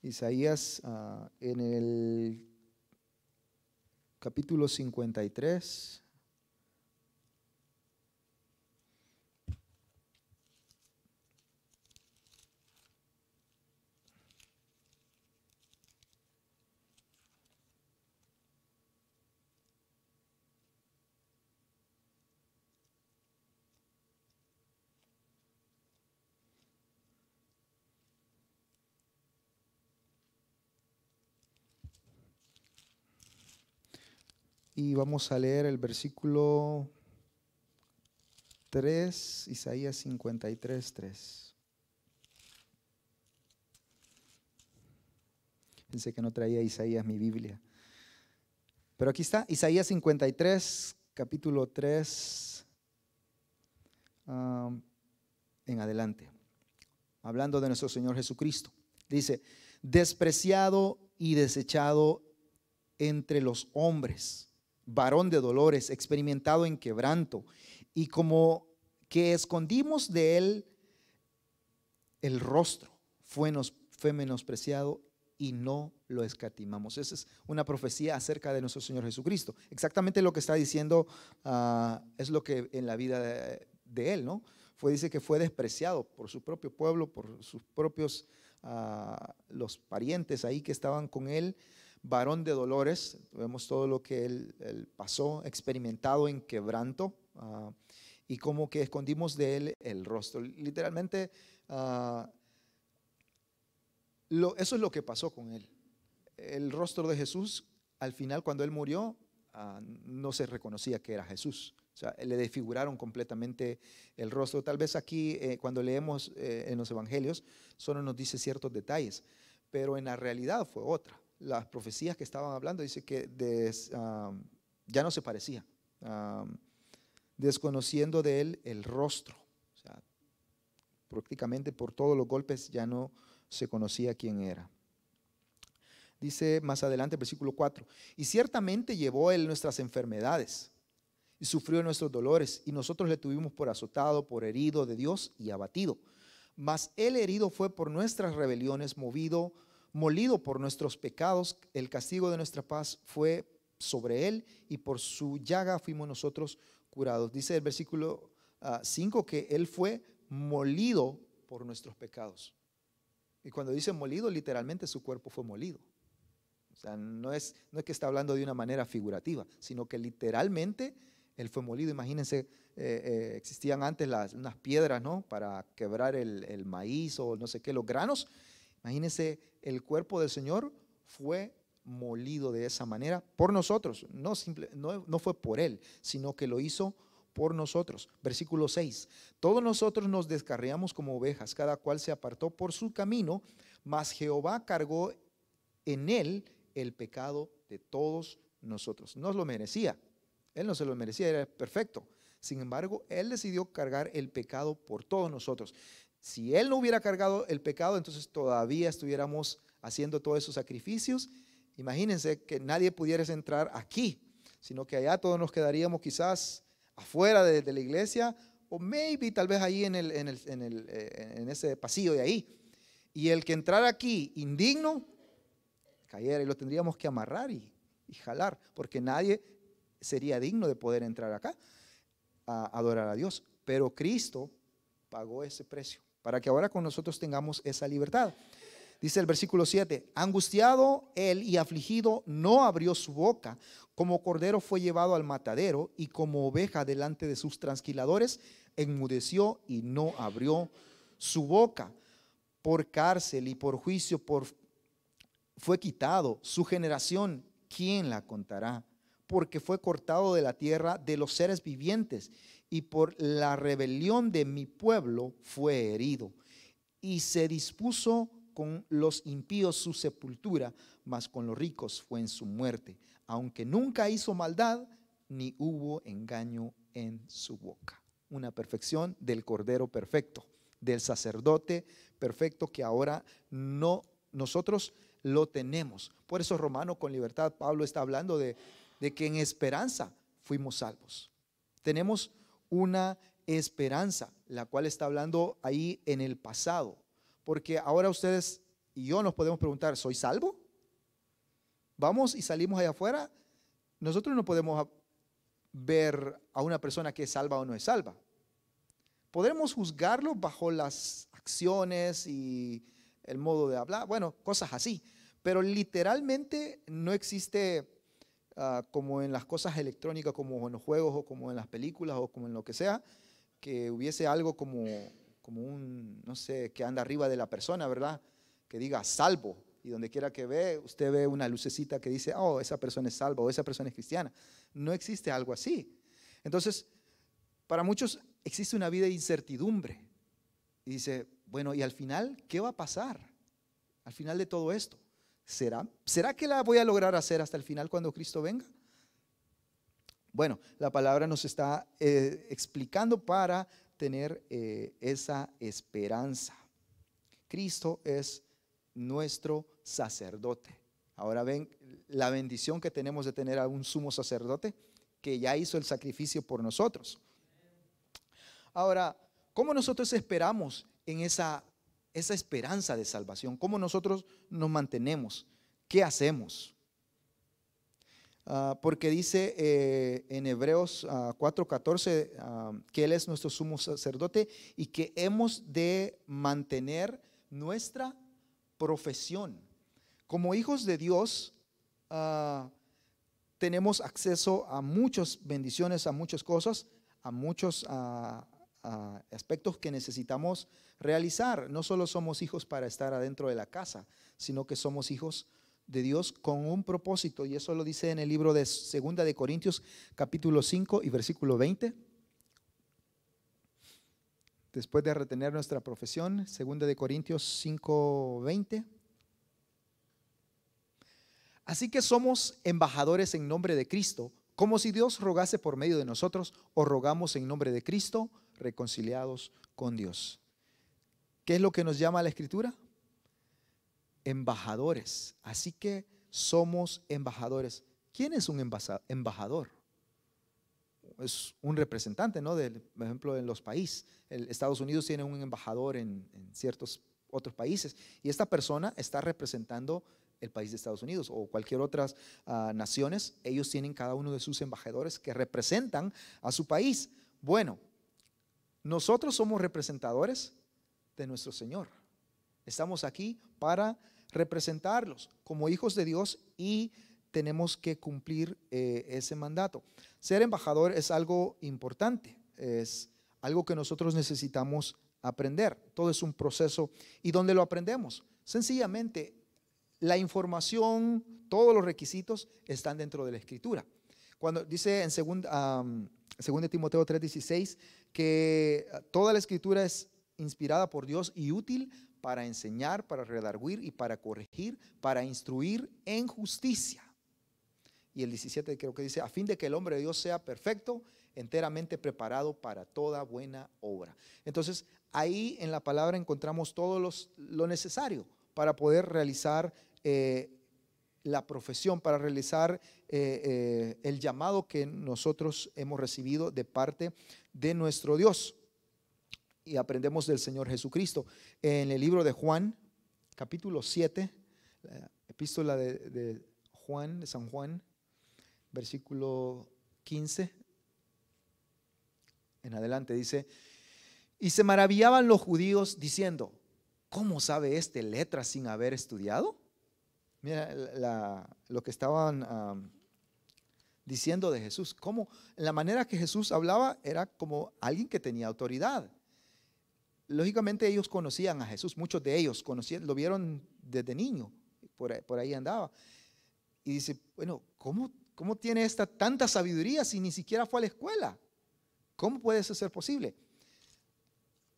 Isaías ah, en el capítulo 53. y vamos a leer el versículo 3, Isaías 53, 3. Pensé que no traía Isaías mi Biblia. Pero aquí está, Isaías 53, capítulo 3, um, en adelante, hablando de nuestro Señor Jesucristo. Dice, despreciado y desechado entre los hombres varón de dolores, experimentado en quebranto, y como que escondimos de él el rostro, fue, nos, fue menospreciado y no lo escatimamos. Esa es una profecía acerca de nuestro Señor Jesucristo. Exactamente lo que está diciendo ah, es lo que en la vida de, él, ¿no? Fue, dice que fue despreciado por su propio pueblo, por sus propios, ah, los parientes ahí que estaban con él, varón de dolores, vemos todo lo que él, pasó, experimentado en quebranto, ah, y como que escondimos de él el rostro. Literalmente, ah, eso es lo que pasó con él. El rostro de Jesús, al final, cuando él murió, ah, no se reconocía que era Jesús. O sea, le desfiguraron completamente el rostro. Tal vez aquí, eh, cuando leemos eh, en los evangelios, solo nos dice ciertos detalles, pero en la realidad fue otra las profecías que estaban hablando, dice que ah, ya no se parecía, ah, desconociendo de él el rostro. O sea, prácticamente por todos los golpes ya no se conocía quién era. Dice más adelante, versículo 4, y ciertamente llevó él nuestras enfermedades y sufrió nuestros dolores, y nosotros le tuvimos por azotado, por herido de Dios y abatido. Mas el herido fue por nuestras rebeliones, movido molido por nuestros pecados, el castigo de nuestra paz fue sobre él y por su llaga fuimos nosotros curados. Dice el versículo 5 ah, que él fue molido por nuestros pecados. Y cuando dice molido, literalmente su cuerpo fue molido. O sea, no es, no es que está hablando de una manera figurativa, sino que literalmente él fue molido. Imagínense, eh, eh, existían antes las, unas piedras, ¿no? Para quebrar el maíz o no sé qué, los granos Imagínense, el cuerpo del Señor fue molido de esa manera por nosotros. No, fue por Él, sino que lo hizo por nosotros. Versículo 6. Todos nosotros nos descarriamos como ovejas, cada cual se apartó por su camino, mas Jehová cargó en Él el pecado de todos nosotros. No lo merecía. Él no se lo merecía, era perfecto. Sin embargo, Él decidió cargar el pecado por todos nosotros. Si Él no hubiera cargado el pecado, entonces todavía estuviéramos haciendo todos esos sacrificios. Imagínense que nadie pudiera entrar aquí, sino que allá todos nos quedaríamos quizás afuera de, la iglesia o maybe tal vez ahí en, el, en, el, en, el, eh, en ese pasillo de ahí. Y el que entrara aquí indigno, cayera y lo tendríamos que amarrar y jalar, porque nadie sería digno de poder entrar acá a adorar a Dios. Pero Cristo pagó ese precio para que ahora con nosotros tengamos esa libertad. Dice el versículo 7, angustiado él y afligido no abrió su boca, como cordero fue llevado al matadero y como oveja delante de sus transquiladores, enmudeció y no abrió su boca. Por cárcel y por juicio por, fue quitado su generación, ¿quién la contará? Porque fue cortado de la tierra de los seres vivientes y por la rebelión de mi pueblo fue herido. Y se dispuso con los impíos su sepultura, mas con los ricos fue en su muerte, aunque nunca hizo maldad, ni hubo engaño en su boca. Una perfección del Cordero perfecto, del sacerdote perfecto que ahora no nosotros lo tenemos. Por eso Romano con libertad, Pablo está hablando de, de que en esperanza fuimos salvos. Tenemos una esperanza, la cual está hablando ahí en el pasado. Porque ahora ustedes y yo nos podemos preguntar, ¿soy salvo? Vamos y salimos allá afuera. Nosotros no podemos ver a una persona que es salva o no es salva. Podremos juzgarlo bajo las acciones y el modo de hablar, bueno, cosas así. Pero literalmente no existe Ah, como en las cosas electrónicas, como en los juegos o como en las películas o como en lo que sea, que hubiese algo como, como un, no sé, que anda arriba de la persona, ¿verdad? Que diga salvo. Y donde quiera que ve, usted ve una lucecita que dice, oh, esa persona es salva o esa persona es cristiana. No existe algo así. Entonces, para muchos existe una vida de incertidumbre. Y dice, bueno, ¿y al final qué va a pasar? Al final de todo esto. ¿Será? ¿Será que la voy a lograr hacer hasta el final cuando Cristo venga? Bueno, la palabra nos está eh, explicando para tener eh, esa esperanza. Cristo es nuestro sacerdote. Ahora ven la bendición que tenemos de tener a un sumo sacerdote que ya hizo el sacrificio por nosotros. Ahora, ¿cómo nosotros esperamos en esa esa esperanza de salvación, cómo nosotros nos mantenemos, qué hacemos. Ah, porque dice eh, en Hebreos 4:14 ah, ah, que Él es nuestro sumo sacerdote y que hemos de mantener nuestra profesión. Como hijos de Dios, tenemos acceso a muchas bendiciones, a muchas cosas, a muchos aspectos que necesitamos realizar. No solo somos hijos para estar adentro de la casa, sino que somos hijos de Dios con un propósito. Y eso lo dice en el libro de 2 de Corintios capítulo 5 y versículo 20. Después de retener nuestra profesión, 2 de Corintios 5, 20. Así que somos embajadores en nombre de Cristo, como si Dios rogase por medio de nosotros, o rogamos en nombre de Cristo, reconciliados con Dios. ¿Qué es lo que nos llama la escritura? Embajadores. Así que somos embajadores. ¿Quién es un embajador? Es un representante, ¿no? por ejemplo, en los países. Estados Unidos tiene un embajador en, ciertos otros países y esta persona está representando el país de Estados Unidos o cualquier otra nación, ah, naciones, ellos tienen cada uno de sus embajadores que representan a su país. Bueno, nosotros somos representadores de nuestro Señor. Estamos aquí para representarlos como hijos de Dios y tenemos que cumplir eh, ese mandato. Ser embajador es algo importante, es algo que nosotros necesitamos aprender. Todo es un proceso. ¿Y dónde lo aprendemos? Sencillamente, la información, todos los requisitos están dentro de la escritura. Cuando dice en 2 Timoteo 3:16, que eh, toda la escritura es inspirada por Dios y útil para enseñar, para redarguir y para corregir, para instruir en justicia. Y el 17 creo que dice, a fin de que el hombre de Dios sea perfecto, enteramente preparado para toda buena obra. Entonces, ahí en la palabra encontramos todo lo necesario para poder realizar eh, la profesión, para realizar eh, el llamado que nosotros hemos recibido de parte de nuestro Dios. Y aprendemos del Señor Jesucristo. En el libro de Juan, capítulo 7, la epístola de, Juan, de San Juan, versículo 15, en adelante dice, y se maravillaban los judíos diciendo, ¿cómo sabe este letra sin haber estudiado? Mira lo que estaban diciendo de Jesús. ¿Cómo? La manera que Jesús hablaba era como alguien que tenía autoridad. Lógicamente ellos conocían a Jesús, muchos de ellos conocían, lo vieron desde niño, por, ahí andaba. Y dice, bueno, ¿cómo, ¿cómo tiene esta tanta sabiduría si ni siquiera fue a la escuela? ¿Cómo puede eso ser posible?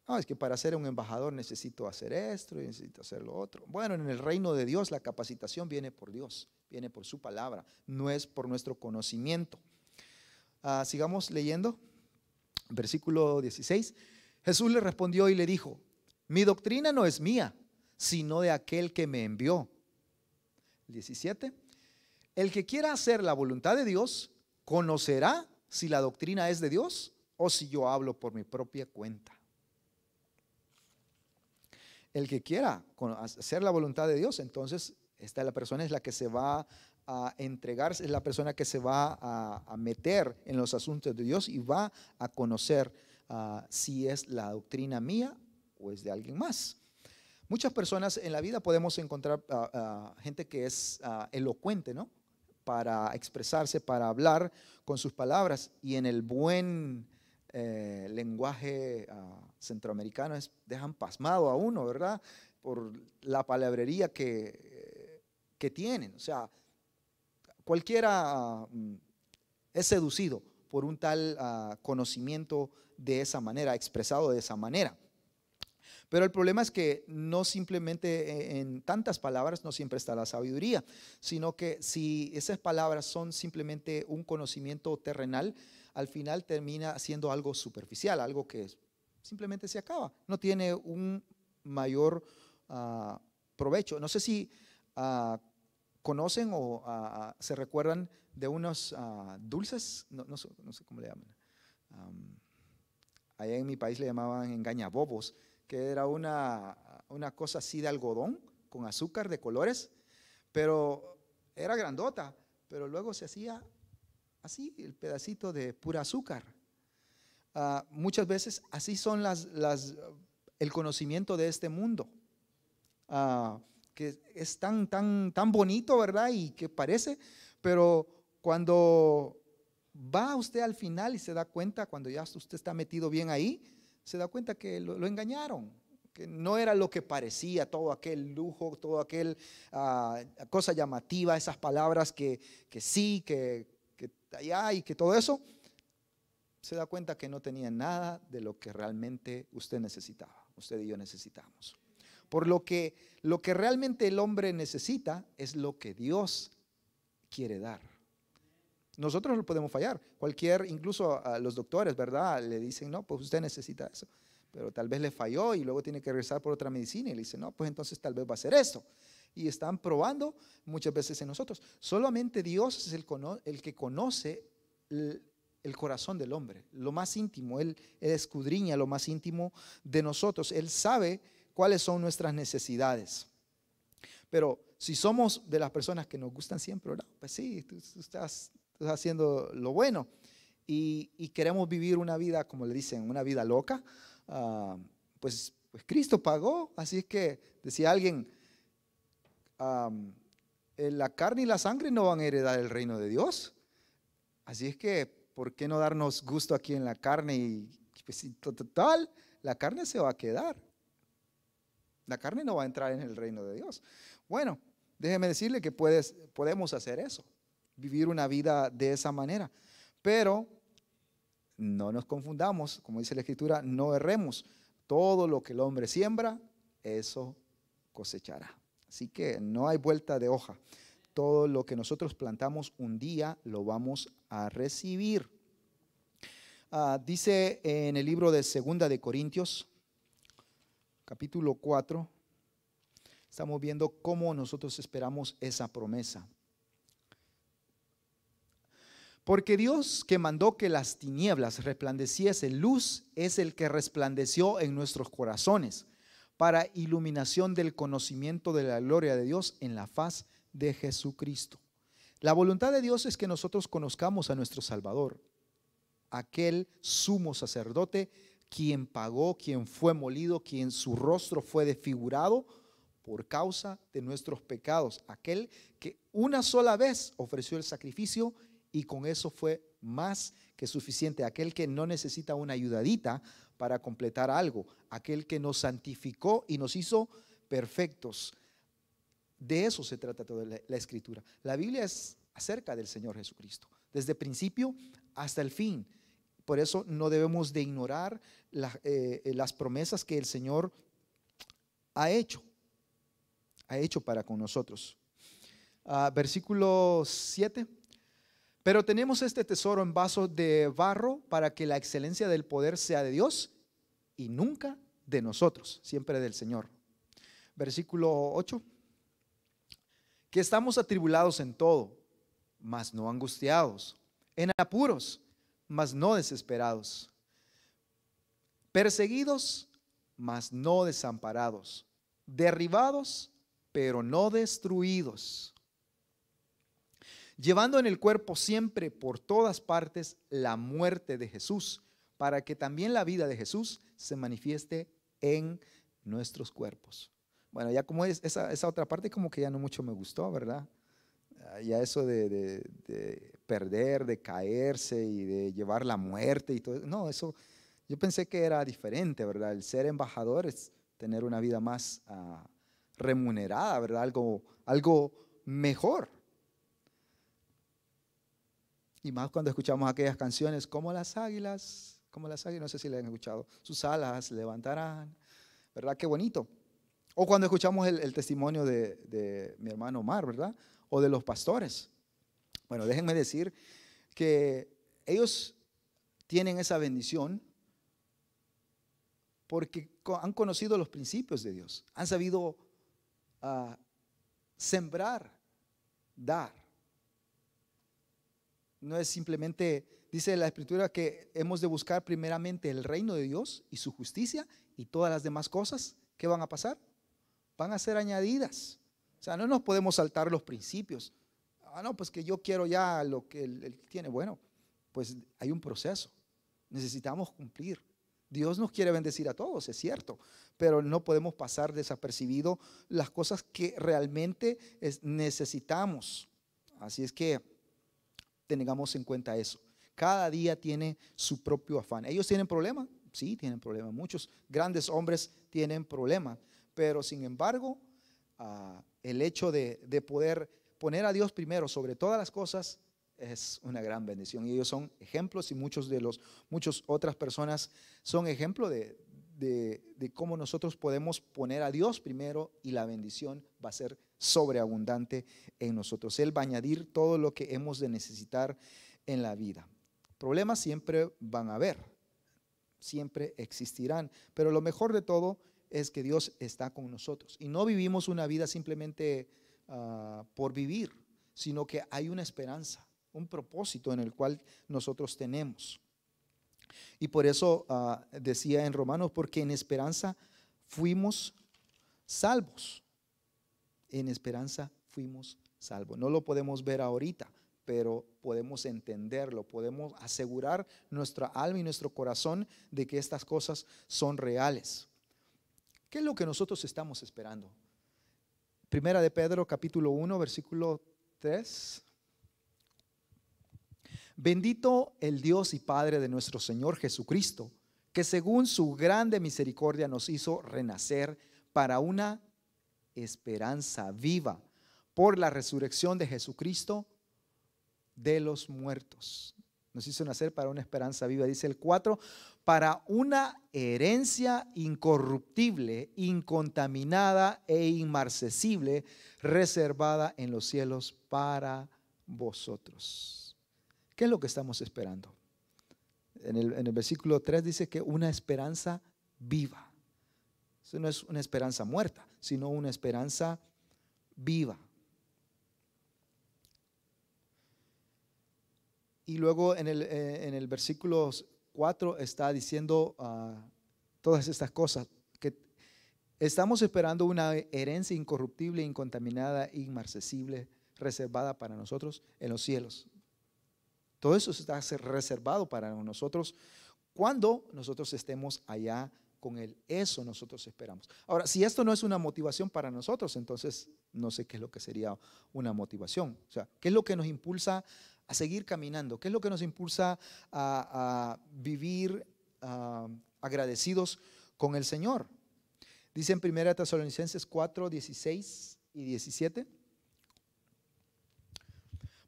Ah, es que para ser un embajador necesito hacer esto, y necesito hacer lo otro. Bueno, en el reino de Dios la capacitación viene por Dios, viene por su palabra, no es por nuestro conocimiento. Ah, sigamos leyendo. Versículo 16. Jesús le respondió y le dijo, mi doctrina no es mía, sino de aquel que me envió. 17. El que quiera hacer la voluntad de Dios, conocerá si la doctrina es de Dios o si yo hablo por mi propia cuenta. El que quiera hacer la voluntad de Dios, entonces esta la persona es la que se va a entregarse, es la persona que se va a, meter en los asuntos de Dios y va a conocer ah, si es la doctrina mía o es de alguien más. Muchas personas en la vida podemos encontrar ah, ah, gente que es elocuente, ¿no? Para expresarse, para hablar con sus palabras y en el buen eh, lenguaje centroamericanos dejan pasmado a uno, ¿verdad? Por la palabrería que, que tienen. O sea, cualquiera mm, es seducido por un tal ah, conocimiento de esa manera, expresado de esa manera. Pero el problema es que no simplemente e, en tantas palabras no siempre está la sabiduría, sino que si esas palabras son simplemente un conocimiento terrenal, al final termina siendo algo superficial, algo que es simplemente se acaba. No tiene un mayor ah, provecho. No sé si ah, conocen o ah, se recuerdan de unos dulces, no, sé, cómo le llaman. allá en mi país le llamaban engañabobos, que era una, una cosa así de algodón con azúcar de colores, pero era grandota, pero luego se hacía así, el pedacito de pura azúcar. Ah, muchas veces así son las, el conocimiento de este mundo, ah, que es tan, tan, tan bonito, ¿verdad? Y que parece, pero cuando va usted al final y se da cuenta, cuando ya usted está metido bien ahí, se da cuenta que lo, engañaron, que no era lo que parecía, todo aquel lujo, toda aquel ah, cosa llamativa, esas palabras que, que sí, que, que allá y que todo eso se da cuenta que no tenía nada de lo que realmente usted necesitaba, usted y yo necesitamos. Por lo que lo que realmente el hombre necesita es lo que Dios quiere dar. Nosotros lo podemos fallar. Cualquier, incluso a los doctores, ¿verdad? Le dicen, no, pues usted necesita eso. Pero tal vez le falló y luego tiene que regresar por otra medicina y le dice, no, pues entonces tal vez va a ser eso. Y están probando muchas veces en nosotros. Solamente Dios es el, el que conoce el corazón del hombre, lo más íntimo. Él, escudriña lo más íntimo de nosotros. Él sabe cuáles son nuestras necesidades. Pero si somos de las personas que nos gustan siempre, pues sí, tú, estás, haciendo lo bueno. Y, queremos vivir una vida, como le dicen, una vida loca, ah, pues, pues, Cristo pagó. Así es que decía alguien, la carne y la sangre no van a heredar el reino de Dios. Así es que ¿por qué no darnos gusto aquí en la carne? Y pues, total, la carne se va a quedar. La carne no va a entrar en el reino de Dios. Bueno, déjeme decirle que puedes, podemos hacer eso, vivir una vida de esa manera. Pero no nos confundamos, como dice la Escritura, no erremos. Todo lo que el hombre siembra, eso cosechará. Así que no hay vuelta de hoja todo lo que nosotros plantamos un día lo vamos a recibir. Ah, dice en el libro de Segunda de Corintios, capítulo 4, estamos viendo cómo nosotros esperamos esa promesa. Porque Dios que mandó que las tinieblas resplandeciesen, luz es el que resplandeció en nuestros corazones para iluminación del conocimiento de la gloria de Dios en la faz de Jesucristo. La voluntad de Dios es que nosotros conozcamos a nuestro Salvador, aquel sumo sacerdote quien pagó, quien fue molido, quien su rostro fue desfigurado por causa de nuestros pecados, aquel que una sola vez ofreció el sacrificio y con eso fue más que suficiente, aquel que no necesita una ayudadita para completar algo, aquel que nos santificó y nos hizo perfectos, de eso se trata toda la, escritura. La Biblia es acerca del Señor Jesucristo, desde principio hasta el fin. Por eso no debemos de ignorar eh, eh, las promesas que el Señor ha hecho, ha hecho para con nosotros. Ah, versículo 7. Pero tenemos este tesoro en vaso de barro para que la excelencia del poder sea de Dios y nunca de nosotros, siempre del Señor. Versículo 8 que estamos atribulados en todo, mas no angustiados, en apuros, mas no desesperados, perseguidos, mas no desamparados, derribados, pero no destruidos, llevando en el cuerpo siempre por todas partes la muerte de Jesús, para que también la vida de Jesús se manifieste en nuestros cuerpos. Bueno, ya como esa, otra parte como que ya no mucho me gustó, ¿verdad? Ah, ya eso de, perder, de caerse y de llevar la muerte y todo. No, eso yo pensé que era diferente, ¿verdad? El ser embajador es tener una vida más ah, remunerada, ¿verdad? Algo, algo mejor. Y más cuando escuchamos aquellas canciones como las águilas, como las águilas, no sé si le han escuchado, sus alas levantarán, ¿verdad? Qué bonito. O cuando escuchamos el, testimonio de, mi hermano Omar, ¿verdad? O de los pastores. Bueno, déjenme decir que ellos tienen esa bendición porque han conocido los principios de Dios, han sabido ah, sembrar, dar. No es simplemente, dice la escritura, que hemos de buscar primeramente el reino de Dios y su justicia y todas las demás cosas que van a pasar van a ser añadidas. O sea, no nos podemos saltar los principios. Ah, no, pues que yo quiero ya lo que él, tiene. Bueno, pues hay un proceso. Necesitamos cumplir. Dios nos quiere bendecir a todos, es cierto, pero no podemos pasar desapercibido las cosas que realmente necesitamos. Así es que tengamos en cuenta eso. Cada día tiene su propio afán. ¿Ellos tienen problemas. Sí, tienen problemas. Muchos grandes hombres tienen problemas. Pero sin embargo, ah, el hecho de, poder poner a Dios primero sobre todas las cosas es una gran bendición. Y ellos son ejemplos y muchos de los, muchas otras personas son ejemplos de, de cómo nosotros podemos poner a Dios primero y la bendición va a ser sobreabundante en nosotros. Él va a añadir todo lo que hemos de necesitar en la vida. Problemas siempre van a haber, siempre existirán, pero lo mejor de todo es que Dios está con nosotros. Y no vivimos una vida simplemente ah, por vivir, sino que hay una esperanza, un propósito en el cual nosotros tenemos. Y por eso ah, decía en Romanos, porque en esperanza fuimos salvos. En esperanza fuimos salvos. No lo podemos ver ahorita, pero podemos entenderlo, podemos asegurar nuestra alma y nuestro corazón de que estas cosas son reales. ¿Qué es lo que nosotros estamos esperando? Primera de Pedro capítulo 1 versículo 3. Bendito el Dios y Padre de nuestro Señor Jesucristo, que según su grande misericordia nos hizo renacer para una esperanza viva por la resurrección de Jesucristo de los muertos. Nos hizo nacer para una esperanza viva, dice el 4, para una herencia incorruptible, incontaminada e inmarcesible, reservada en los cielos para vosotros. ¿Qué es lo que estamos esperando? En el, versículo 3 dice que una esperanza viva. Eso no es una esperanza muerta, sino una esperanza viva. Y luego en el, eh, en el versículo 4 está diciendo ah, todas estas cosas, que estamos esperando una herencia incorruptible, incontaminada, inmarcesible, reservada para nosotros en los cielos. Todo eso está reservado para nosotros cuando nosotros estemos allá con Él. Eso nosotros esperamos. Ahora, si esto no es una motivación para nosotros, entonces no sé qué es lo que sería una motivación. O sea, ¿qué es lo que nos impulsa a seguir caminando? ¿Qué es lo que nos impulsa a, vivir ah, agradecidos con el Señor? Dice en 1 Tesalonicenses 4, 16 y 17.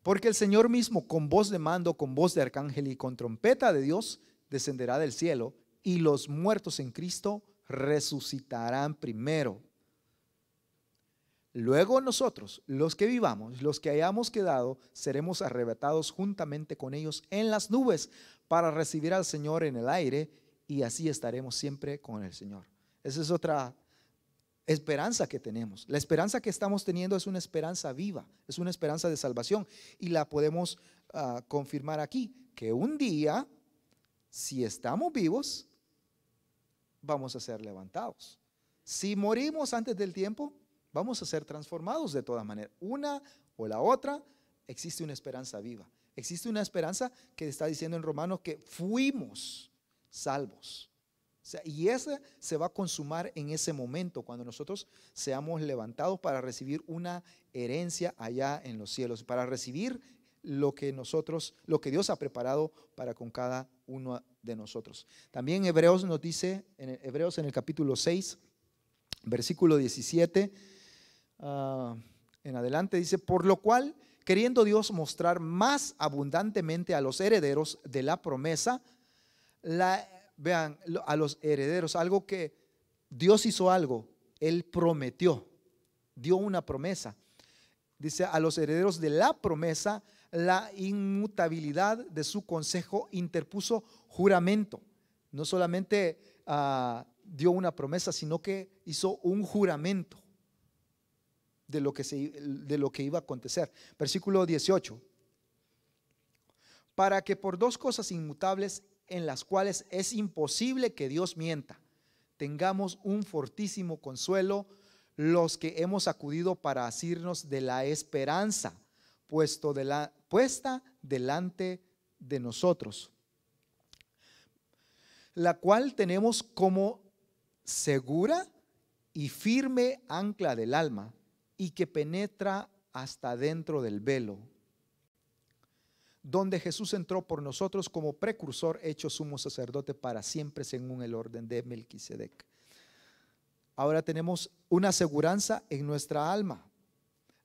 Porque el Señor mismo, con voz de mando, con voz de arcángel y con trompeta de Dios, descenderá del cielo, y los muertos en Cristo resucitarán primero. Luego nosotros, los que vivamos, los que hayamos quedado, seremos arrebatados juntamente con ellos en las nubes para recibir al Señor en el aire y así estaremos siempre con el Señor. Esa es otra esperanza que tenemos. La esperanza que estamos teniendo es una esperanza viva, es una esperanza de salvación y la podemos ah, confirmar aquí, que un día, si estamos vivos, vamos a ser levantados. Si morimos antes del tiempo, Vamos a ser transformados de todas maneras. Una o la otra, existe una esperanza viva. Existe una esperanza que está diciendo en Romanos que fuimos salvos. y esa se va a consumar en ese momento, cuando nosotros seamos levantados para recibir una herencia allá en los cielos, para recibir lo que nosotros, lo que Dios ha preparado para con cada uno de nosotros. También Hebreos nos dice, en Hebreos en el capítulo 6, versículo 17, Ah, en adelante, dice, por lo cual, queriendo Dios mostrar más abundantemente a los herederos de la promesa, la, vean, a los herederos, algo que Dios hizo algo, Él prometió, dio una promesa. Dice, a los herederos de la promesa, la inmutabilidad de su consejo interpuso juramento. No solamente ah, dio una promesa, sino que hizo un juramento de lo que, se, de lo que iba a acontecer. Versículo 18. Para que por dos cosas inmutables en las cuales es imposible que Dios mienta, tengamos un fortísimo consuelo los que hemos acudido para asirnos de la esperanza de la, puesta delante de nosotros, la cual tenemos como segura y firme ancla del alma, y que penetra hasta dentro del velo, donde Jesús entró por nosotros como precursor hecho sumo sacerdote para siempre según el orden de Melquisedec. Ahora tenemos una aseguranza en nuestra alma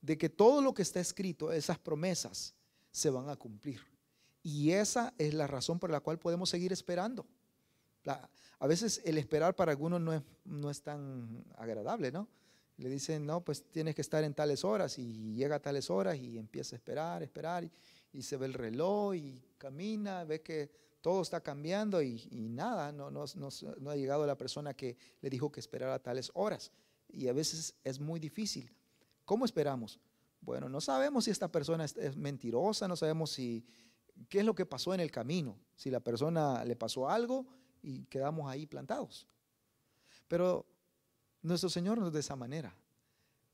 de que todo lo que está escrito, esas promesas, se van a cumplir. Y esa es la razón por la cual podemos seguir esperando. a veces el esperar para algunos no es, no es tan agradable, ¿no? Le dicen, no, pues tienes que estar en tales horas y llega a tales horas y empieza a esperar, esperar y, se ve el reloj y camina, ve que todo está cambiando y, nada, no, ha llegado la persona que le dijo que esperara a tales horas. Y a veces es muy difícil. ¿Cómo esperamos? Bueno, no sabemos si esta persona es, mentirosa, no sabemos qué es lo que pasó en el camino, si la persona le pasó algo y quedamos ahí plantados. Pero nuestro Señor no es de esa manera.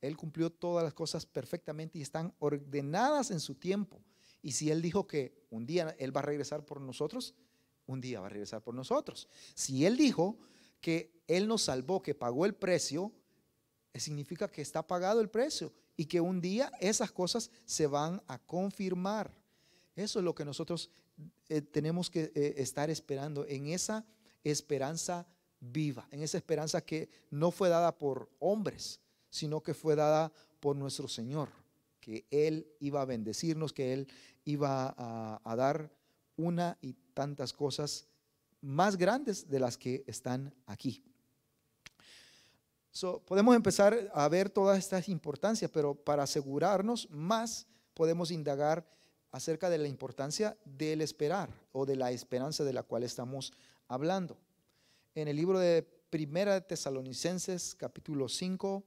Él cumplió todas las cosas perfectamente y están ordenadas en su tiempo. Y si Él dijo que un día Él va a regresar por nosotros, un día va a regresar por nosotros. Si Él dijo que Él nos salvó, que pagó el precio, eh, significa que está pagado el precio y que un día esas cosas se van a confirmar. Eso es lo que nosotros eh, tenemos que eh, estar esperando en esa esperanza viva, en esa esperanza que no fue dada por hombres, sino que fue dada por nuestro Señor, que Él iba a bendecirnos, que Él iba a, dar una y tantas cosas más grandes de las que están aquí. podemos empezar a ver todas estas importancias, pero para asegurarnos más, podemos indagar acerca de la importancia del esperar o de la esperanza de la cual estamos hablando en el libro de Primera de Tesalonicenses, capítulo 5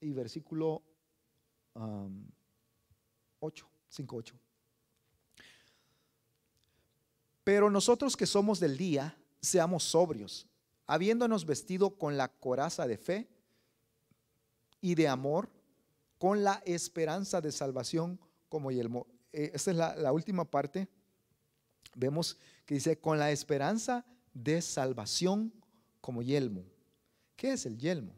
y versículo 8, 5, 8. Pero nosotros que somos del día, seamos sobrios, habiéndonos vestido con la coraza de fe y de amor, con la esperanza de salvación como yelmo. Eh, esta es la, la última parte. Vemos que dice, con la esperanza de salvación como yelmo. ¿Qué es el yelmo?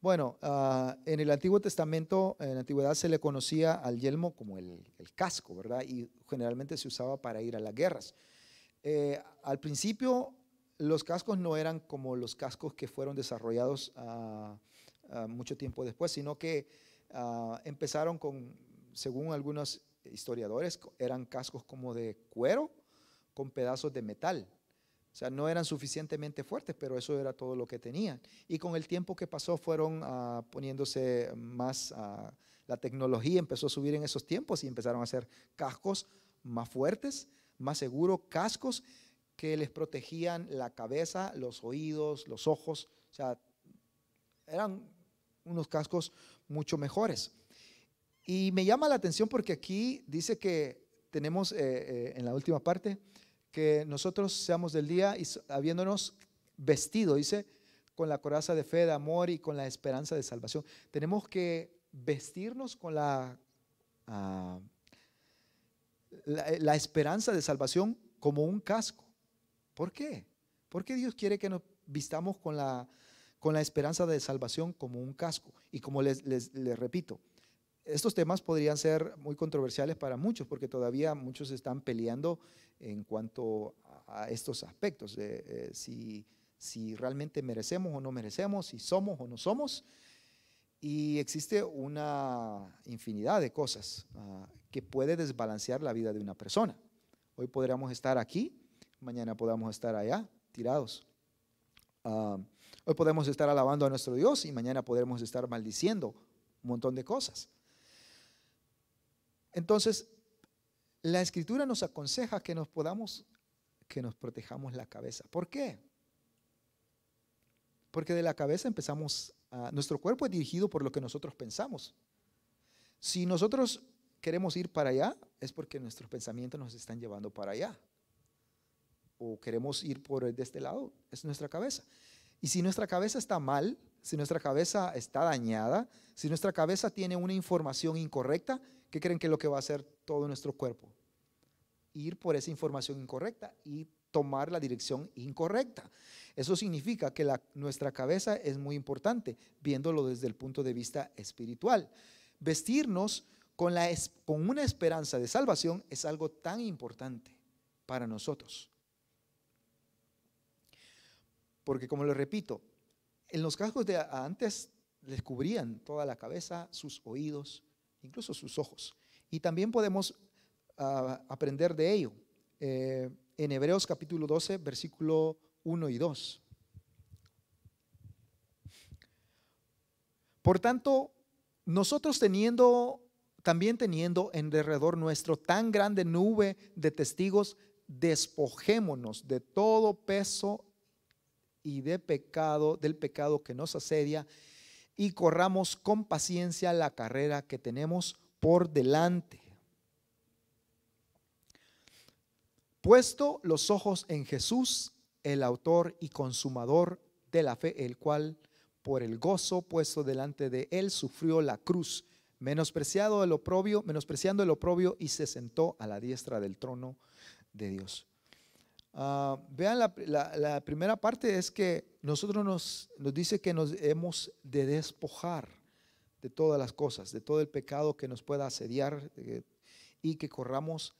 Bueno, ah, en el Antiguo Testamento, en la antigüedad se le conocía al yelmo como el, casco, ¿verdad? Y generalmente se usaba para ir a las guerras. Eh, al principio, los cascos no eran como los cascos que fueron desarrollados ah, ah, mucho tiempo después, sino que empezaron con, según algunos historiadores, eran cascos como de cuero con pedazos de metal. O sea, no eran suficientemente fuertes, pero eso era todo lo que tenían. Y con el tiempo que pasó fueron ah, poniéndose más, ah, la tecnología empezó a subir en esos tiempos y empezaron a hacer cascos más fuertes, más seguros, cascos que les protegían la cabeza, los oídos, los ojos. O sea, eran unos cascos mucho mejores. Y me llama la atención porque aquí dice que tenemos eh, eh, en la última parte, que nosotros seamos del día y habiéndonos vestido, dice, con la coraza de fe, de amor y con la esperanza de salvación. Tenemos que vestirnos con ah, la, esperanza de salvación como un casco. ¿Por qué? ¿Por qué Dios quiere que nos vistamos con la, con la esperanza de salvación como un casco. Y como les repito, estos temas podrían ser muy controversiales para muchos, porque todavía muchos están peleando en cuanto a estos aspectos, de eh, si, realmente merecemos o no merecemos, si somos o no somos. Y existe una infinidad de cosas ah, que puede desbalancear la vida de una persona. Hoy podríamos estar aquí, mañana podamos estar allá, tirados. Ah, hoy podemos estar alabando a nuestro Dios y mañana podremos estar maldiciendo un montón de cosas. Entonces, la escritura nos aconseja que nos podamos, que nos protejamos la cabeza. ¿Por qué? Porque de la cabeza empezamos, a, nuestro cuerpo es dirigido por lo que nosotros pensamos. Si nosotros queremos ir para allá, es porque nuestros pensamientos nos están llevando para allá. O queremos ir por de este lado, es nuestra cabeza. Y si nuestra cabeza está mal, si nuestra cabeza está dañada, si nuestra cabeza tiene una información incorrecta, ¿qué creen que es lo que va a hacer todo nuestro cuerpo? Ir por esa información incorrecta y tomar la dirección incorrecta. Eso significa que nuestra cabeza es muy importante, viéndolo desde el punto de vista espiritual. Vestirnos con, con una esperanza de salvación es algo tan importante para nosotros. Porque como lo repito, en los cascos de antes les cubrían toda la cabeza, sus oídos, incluso sus ojos. Y también podemos ah, aprender de ello eh, en Hebreos capítulo 12, versículo 1 y 2. Por tanto, nosotros teniendo, también teniendo en derredor nuestro tan grande nube de testigos, despojémonos de todo peso y de pecado, del pecado que nos asedia y corramos con paciencia la carrera que tenemos por delante. Puesto los ojos en Jesús, el autor y consumador de la fe, el cual por el gozo puesto delante de él sufrió la cruz, menospreciado el oprobio, menospreciando el oprobio y se sentó a la diestra del trono de Dios. Ah, vean, la, primera parte es que nosotros nos, dice que nos hemos de despojar de todas las cosas, de todo el pecado que nos pueda asediar eh, y que corramos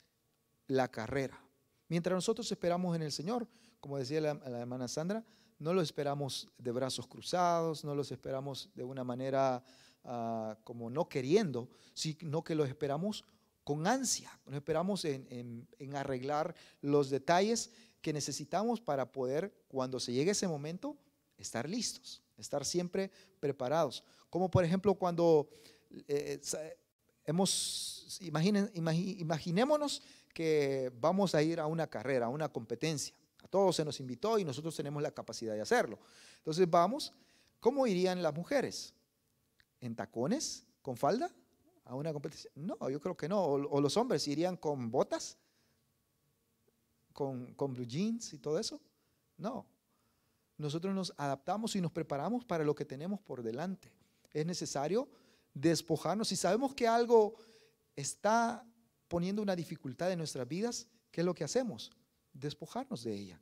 la carrera. Mientras nosotros esperamos en el Señor, como decía la, hermana Sandra, no lo esperamos de brazos cruzados, no los esperamos de una manera ah, como no queriendo, sino que lo esperamos con ansia. Nos esperamos en, arreglar los detalles que necesitamos para poder, cuando se llegue ese momento, estar listos, estar siempre preparados. Como por ejemplo cuando eh, eh, hemos, imaginémonos que vamos a ir a una carrera, a una competencia. A todos se nos invitó y nosotros tenemos la capacidad de hacerlo. Entonces vamos, ¿cómo irían las mujeres? ¿En tacones? ¿Con falda? a una competencia, No, yo creo que no. O, los hombres irían con botas, con, blue jeans y todo eso. No. Nosotros nos adaptamos y nos preparamos para lo que tenemos por delante. Es necesario despojarnos. Si sabemos que algo está poniendo una dificultad en nuestras vidas, ¿qué es lo que hacemos? Despojarnos de ella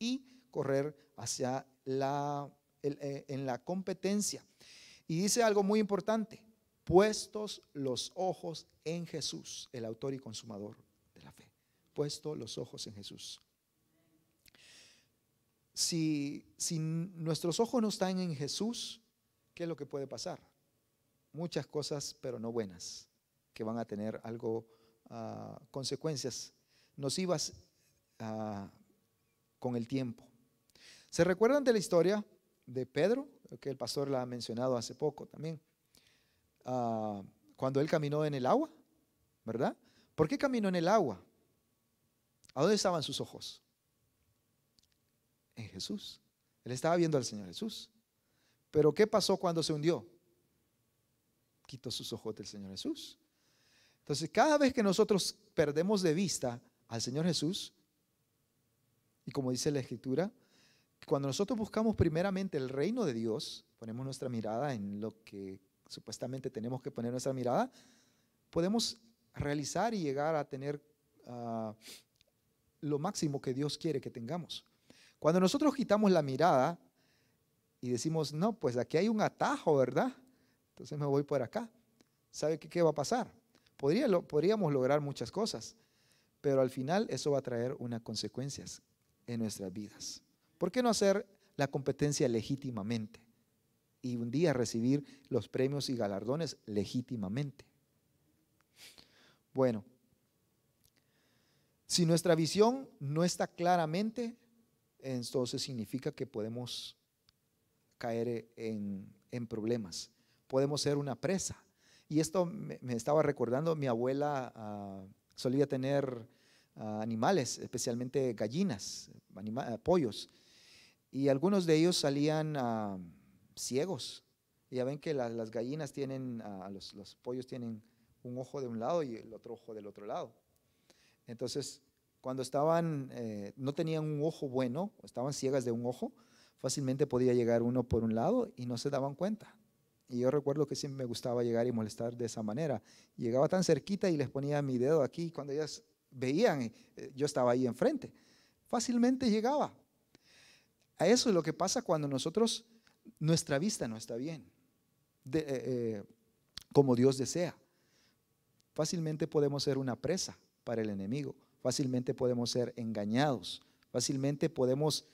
y correr hacia la, eh, en la competencia. Y dice algo muy importante, puestos los ojos en Jesús, el autor y consumador de la fe. Puesto los ojos en Jesús. Si, nuestros ojos no están en Jesús, ¿qué es lo que puede pasar? Muchas cosas, pero no buenas, que van a tener algo, ah, consecuencias nocivas ah, con el tiempo. ¿Se recuerdan de la historia de Pedro? Que el pastor la ha mencionado hace poco también. Ah, cuando él caminó en el agua, ¿verdad? ¿Por qué caminó en el agua? ¿A dónde estaban sus ojos? En Jesús. Él estaba viendo al Señor Jesús. Pero ¿qué pasó cuando se hundió? Quitó sus ojos del Señor Jesús. Entonces, cada vez que nosotros perdemos de vista al Señor Jesús, y como dice la Escritura, cuando nosotros buscamos primeramente el reino de Dios, ponemos nuestra mirada en lo que supuestamente tenemos que poner nuestra mirada, podemos realizar y llegar a tener ah, lo máximo que Dios quiere que tengamos. Cuando nosotros quitamos la mirada y decimos, no, pues aquí hay un atajo, ¿verdad? Entonces me voy por acá. ¿Sabe qué, va a pasar? podríamos lograr muchas cosas, pero al final eso va a traer unas consecuencias en nuestras vidas. ¿Por qué no hacer la competencia legítimamente? y un día recibir los premios y galardones legítimamente. Bueno, si nuestra visión no está claramente, entonces significa que podemos caer en, problemas, podemos ser una presa. Y esto me, estaba recordando, mi abuela ah, solía tener ah, animales, especialmente gallinas, ah, pollos, y algunos de ellos salían a ciegos. ya ven que las gallinas tienen, los, pollos tienen un ojo de un lado y el otro ojo del otro lado. Entonces, cuando estaban, eh, no tenían un ojo bueno, estaban ciegas de un ojo, fácilmente podía llegar uno por un lado y no se daban cuenta. Y yo recuerdo que siempre me gustaba llegar y molestar de esa manera. Llegaba tan cerquita y les ponía mi dedo aquí. Cuando ellas veían, eh, yo estaba ahí enfrente. Fácilmente llegaba. A eso es lo que pasa cuando nosotros nuestra vista no está bien, eh, eh, como Dios desea. Fácilmente podemos ser una presa para el enemigo, fácilmente podemos ser engañados, fácilmente podemos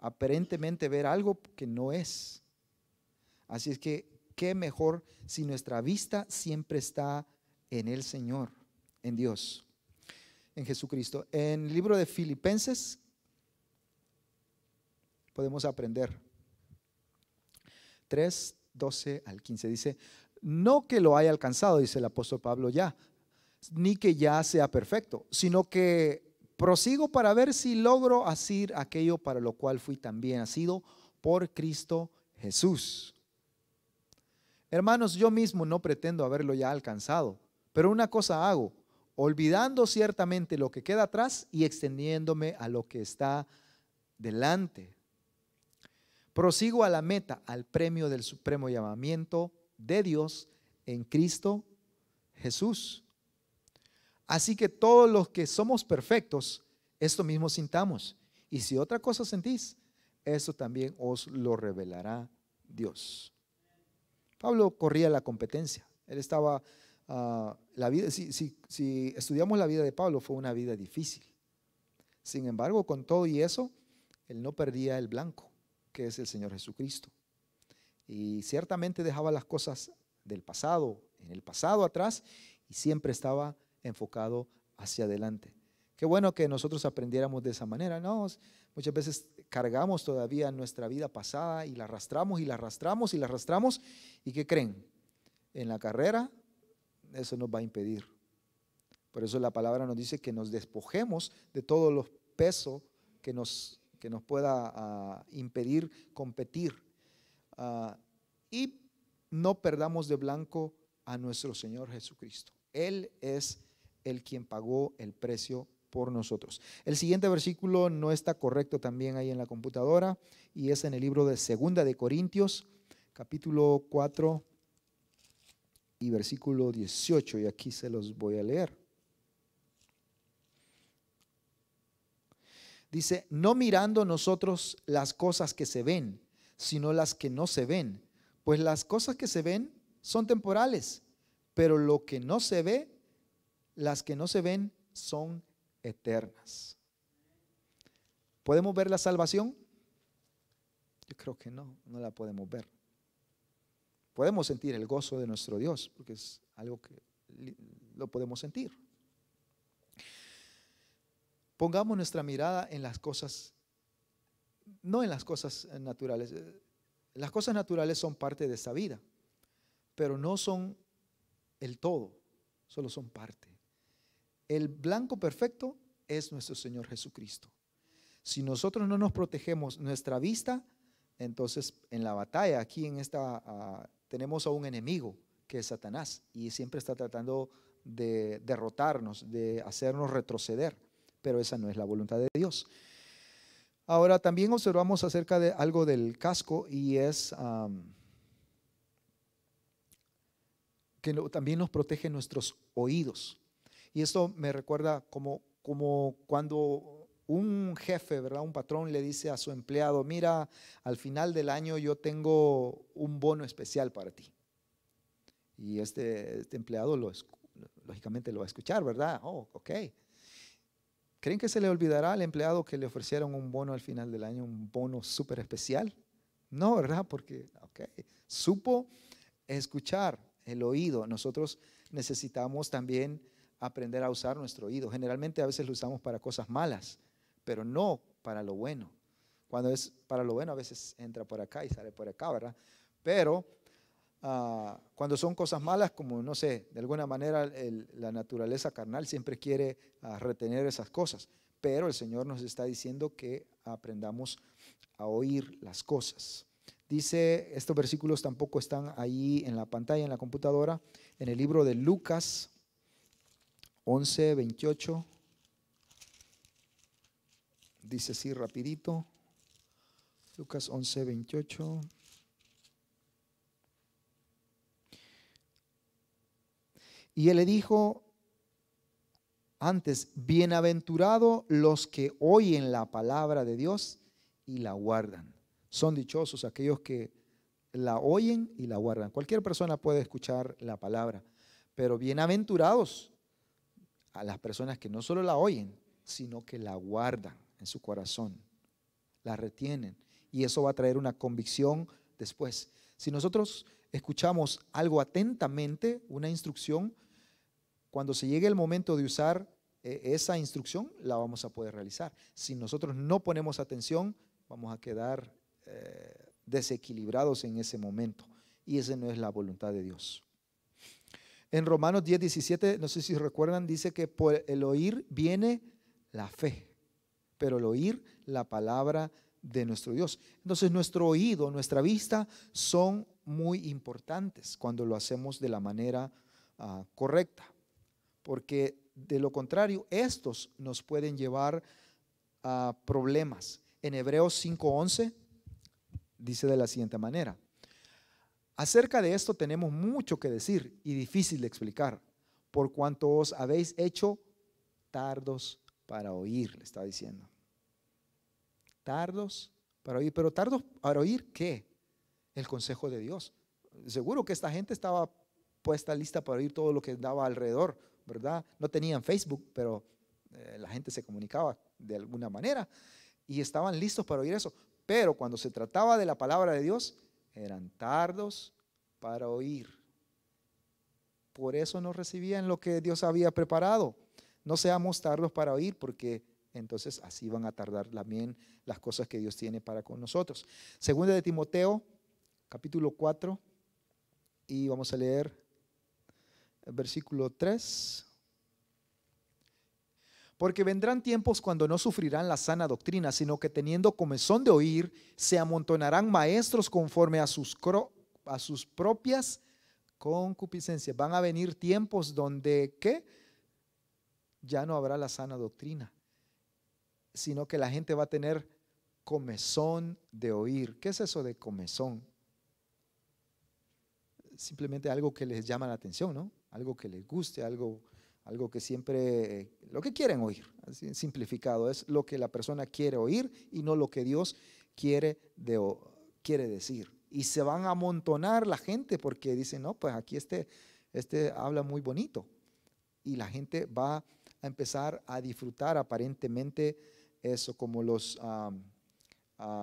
aparentemente ver algo que no es. Así es que, qué mejor si nuestra vista siempre está en el Señor, en Dios, en Jesucristo. En el libro de Filipenses podemos aprender 3, 12 al 15. Dice, no que lo haya alcanzado, dice el apóstol Pablo ya, ni que ya sea perfecto, sino que prosigo para ver si logro asir aquello para lo cual fui también asido por Cristo Jesús. Hermanos, yo mismo no pretendo haberlo ya alcanzado, pero una cosa hago, olvidando ciertamente lo que queda atrás y extendiéndome a lo que está delante Prosigo a la meta, al premio del supremo llamamiento de Dios en Cristo Jesús. Así que todos los que somos perfectos, esto mismo sintamos. Y si otra cosa sentís, eso también os lo revelará Dios. Pablo corría la competencia. Él estaba, ah, la vida, si estudiamos la vida de Pablo, fue una vida difícil. Sin embargo, con todo y eso, él no perdía el blanco que es el Señor Jesucristo. Y ciertamente dejaba las cosas del pasado, en el pasado atrás, y siempre estaba enfocado hacia adelante. Qué bueno que nosotros aprendiéramos de esa manera, ¿no? Muchas veces cargamos todavía nuestra vida pasada y la arrastramos y la arrastramos y la arrastramos. ¿Y qué creen? En la carrera eso nos va a impedir. Por eso la palabra nos dice que nos despojemos de todos los pesos que nos que nos pueda ah, impedir competir. Ah, y no perdamos de blanco a nuestro Señor Jesucristo. Él es el quien pagó el precio por nosotros. El siguiente versículo no está correcto también ahí en la computadora y es en el libro de Segunda de Corintios, capítulo 4 y versículo 18 y aquí se los voy a leer. Dice, no mirando nosotros las cosas que se ven, sino las que no se ven. Pues las cosas que se ven son temporales, pero lo que no se ve, las que no se ven son eternas. ¿Podemos ver la salvación? Yo creo que no, no la podemos ver. Podemos sentir el gozo de nuestro Dios, porque es algo que lo podemos sentir. Pongamos nuestra mirada en las cosas, no en las cosas eh, naturales. Eh, las cosas naturales son parte de esa vida, pero no son el todo, solo son parte. El blanco perfecto es nuestro Señor Jesucristo. Si nosotros no nos protegemos nuestra vista, entonces en la batalla aquí en esta ah, tenemos a un enemigo que es Satanás y siempre está tratando de derrotarnos, de hacernos retroceder pero esa no es la voluntad de Dios. Ahora también observamos acerca de algo del casco y es que también nos protege nuestros oídos. Y esto me recuerda como, como cuando un jefe, ¿verdad? Un patrón le dice a su empleado, mira, al final del año yo tengo un bono especial para ti. Y este, este empleado lo, lógicamente lo va a escuchar, ¿verdad? Oh, ok. ¿Creen que se le olvidará al empleado que le ofrecieron un bono al final del año, un bono súper especial? No, ¿verdad? Porque, ok, supo escuchar el oído. Nosotros necesitamos también aprender a usar nuestro oído. Generalmente a veces lo usamos para cosas malas, pero no para lo bueno. Cuando es para lo bueno a veces entra por acá y sale por acá, ¿verdad? Pero Ah, cuando son cosas malas, como no sé, de alguna manera la naturaleza carnal siempre quiere ah, retener esas cosas, pero el Señor nos está diciendo que aprendamos a oír las cosas. Dice, estos versículos tampoco están ahí en la pantalla, en la computadora, en el libro de Lucas 11, 28. Dice así rapidito. Lucas 11, 28. Y él le dijo antes, bienaventurados los que oyen la palabra de Dios y la guardan. Son dichosos aquellos que la oyen y la guardan. Cualquier persona puede escuchar la palabra, pero bienaventurados a las personas que no solo la oyen, sino que la guardan en su corazón, la retienen. Y eso va a traer una convicción después. Si nosotros escuchamos algo atentamente, una instrucción, cuando se llegue el momento de usar eh, esa instrucción, la vamos a poder realizar. Si nosotros no ponemos atención, vamos a quedar eh, desequilibrados en ese momento. Y esa no es la voluntad de Dios. En Romanos 10, 17, no sé si recuerdan, dice que por el oír viene la fe, pero el oír la palabra de nuestro Dios. Entonces nuestro oído, nuestra vista son muy importantes cuando lo hacemos de la manera ah, correcta, porque de lo contrario, estos nos pueden llevar a problemas. En Hebreos 5.11 dice de la siguiente manera, acerca de esto tenemos mucho que decir y difícil de explicar, por cuanto os habéis hecho tardos para oír, le está diciendo. Tardos para oír, pero tardos para oír qué? el consejo de Dios. Seguro que esta gente estaba puesta lista para oír todo lo que daba alrededor, ¿verdad? No tenían Facebook, pero eh, la gente se comunicaba de alguna manera y estaban listos para oír eso. Pero cuando se trataba de la palabra de Dios, eran tardos para oír. Por eso no recibían lo que Dios había preparado. No seamos tardos para oír, porque entonces así van a tardar también las cosas que Dios tiene para con nosotros. Segunda de Timoteo capítulo 4 y vamos a leer el versículo 3. Porque vendrán tiempos cuando no sufrirán la sana doctrina, sino que teniendo comezón de oír, se amontonarán maestros conforme a sus, a sus propias concupiscencias. Van a venir tiempos donde ¿qué? ya no habrá la sana doctrina, sino que la gente va a tener comezón de oír. ¿Qué es eso de comezón? simplemente algo que les llama la atención, ¿no? Algo que les guste, algo, algo que siempre, eh, lo que quieren oír, así simplificado, es lo que la persona quiere oír y no lo que Dios quiere, de, quiere decir. Y se van a amontonar la gente porque dicen, no, pues aquí este, este habla muy bonito. Y la gente va a empezar a disfrutar aparentemente eso, como los... Ah,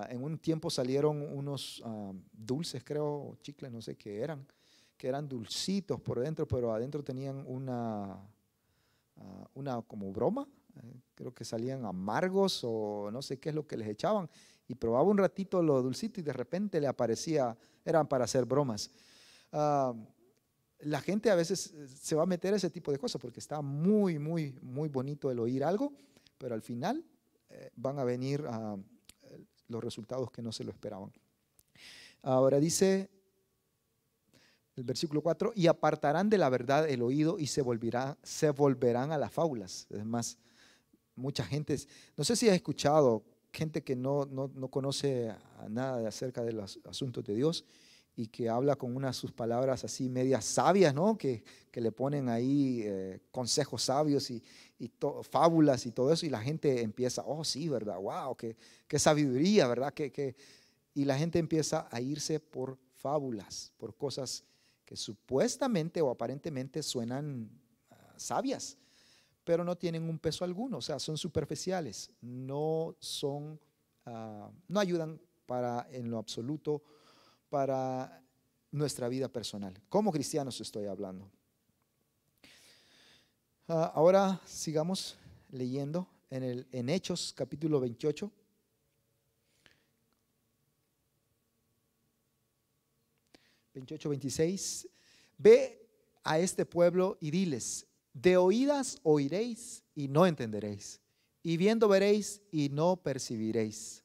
en un tiempo salieron unos dulces, creo, chicles, no sé qué eran, que eran dulcitos por dentro, pero adentro tenían una, ah, una como broma, eh, creo que salían amargos o no sé qué es lo que les echaban, y probaba un ratito lo dulcito y de repente le aparecía, eran para hacer bromas. Ah, la gente a veces eh, se va a meter a ese tipo de cosas porque está muy, muy, muy bonito el oír algo, pero al final eh, van a venir ah, los resultados que no se lo esperaban. Ahora dice el versículo 4, y apartarán de la verdad el oído y se, volverá, se volverán a las fábulas. Es más, mucha gente, no sé si has escuchado gente que no, conoce nada acerca de los asuntos de Dios y que habla con unas sus palabras así medias sabias, ¿no? Que, le ponen ahí eh, consejos sabios y, fábulas y todo eso, y la gente empieza, oh sí, ¿verdad? ¡Wow! ¡Qué, sabiduría, ¿verdad? Y la gente empieza a irse por fábulas, por cosas que supuestamente o aparentemente suenan ah, sabias, pero no tienen un peso alguno, o sea, son superficiales, no son, ah, no ayudan para en lo absoluto para nuestra vida personal. Como cristianos estoy hablando. Ah, ahora sigamos leyendo en, el, en Hechos capítulo 28. 28, 26, ve a este pueblo y diles, de oídas oiréis y no entenderéis, y viendo veréis y no percibiréis.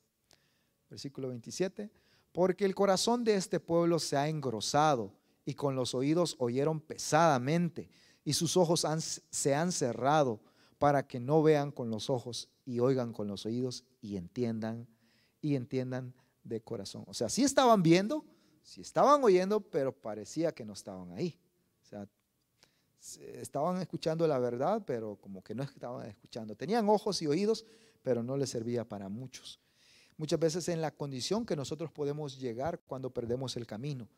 Versículo 27, porque el corazón de este pueblo se ha engrosado y con los oídos oyeron pesadamente y sus ojos se han cerrado para que no vean con los ojos y oigan con los oídos y entiendan y entiendan de corazón. O sea, si estaban viendo, si estaban oyendo, pero parecía que no estaban ahí. O sea, estaban escuchando la verdad, pero como que no estaban escuchando. Tenían ojos y oídos, pero no les servía para muchos. Muchas veces en la condición que nosotros podemos llegar cuando perdemos el camino.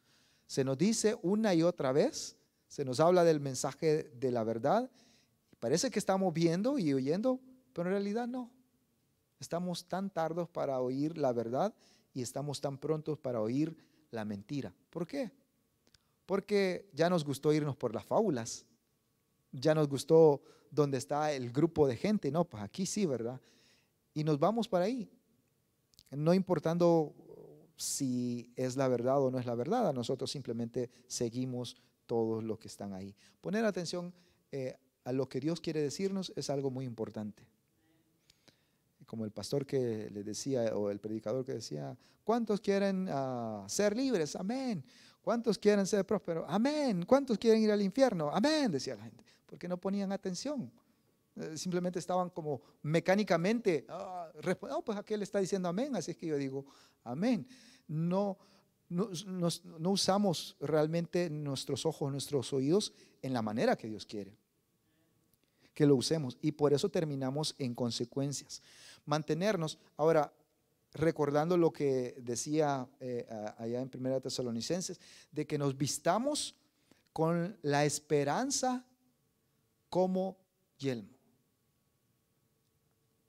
Se nos dice una y otra vez, se nos habla del mensaje de la verdad, parece que estamos viendo y oyendo, pero en realidad no. Estamos tan tardos para oír la verdad y estamos tan prontos para oír la mentira. ¿Por qué? Porque ya nos gustó irnos por las fábulas, ya nos gustó donde está el grupo de gente, no, pues aquí sí, ¿verdad? Y nos vamos para ahí, no importando si es la verdad o no es la verdad, nosotros simplemente seguimos todos los que están ahí. Poner atención eh, a lo que Dios quiere decirnos es algo muy importante como el pastor que le decía, o el predicador que decía, ¿cuántos quieren ah, ser libres? Amén. ¿Cuántos quieren ser prósperos? Amén. ¿Cuántos quieren ir al infierno? Amén, decía la gente, porque no ponían atención. Eh, simplemente estaban como mecánicamente, ah, a pues aquel está diciendo amén, así es que yo digo amén. no, no usamos realmente nuestros ojos, nuestros oídos en la manera que Dios quiere que lo usemos. Y por eso terminamos en consecuencias. Mantenernos, ahora, recordando lo que decía eh, allá en Primera Tesalonicenses, de que nos vistamos con la esperanza como yelmo.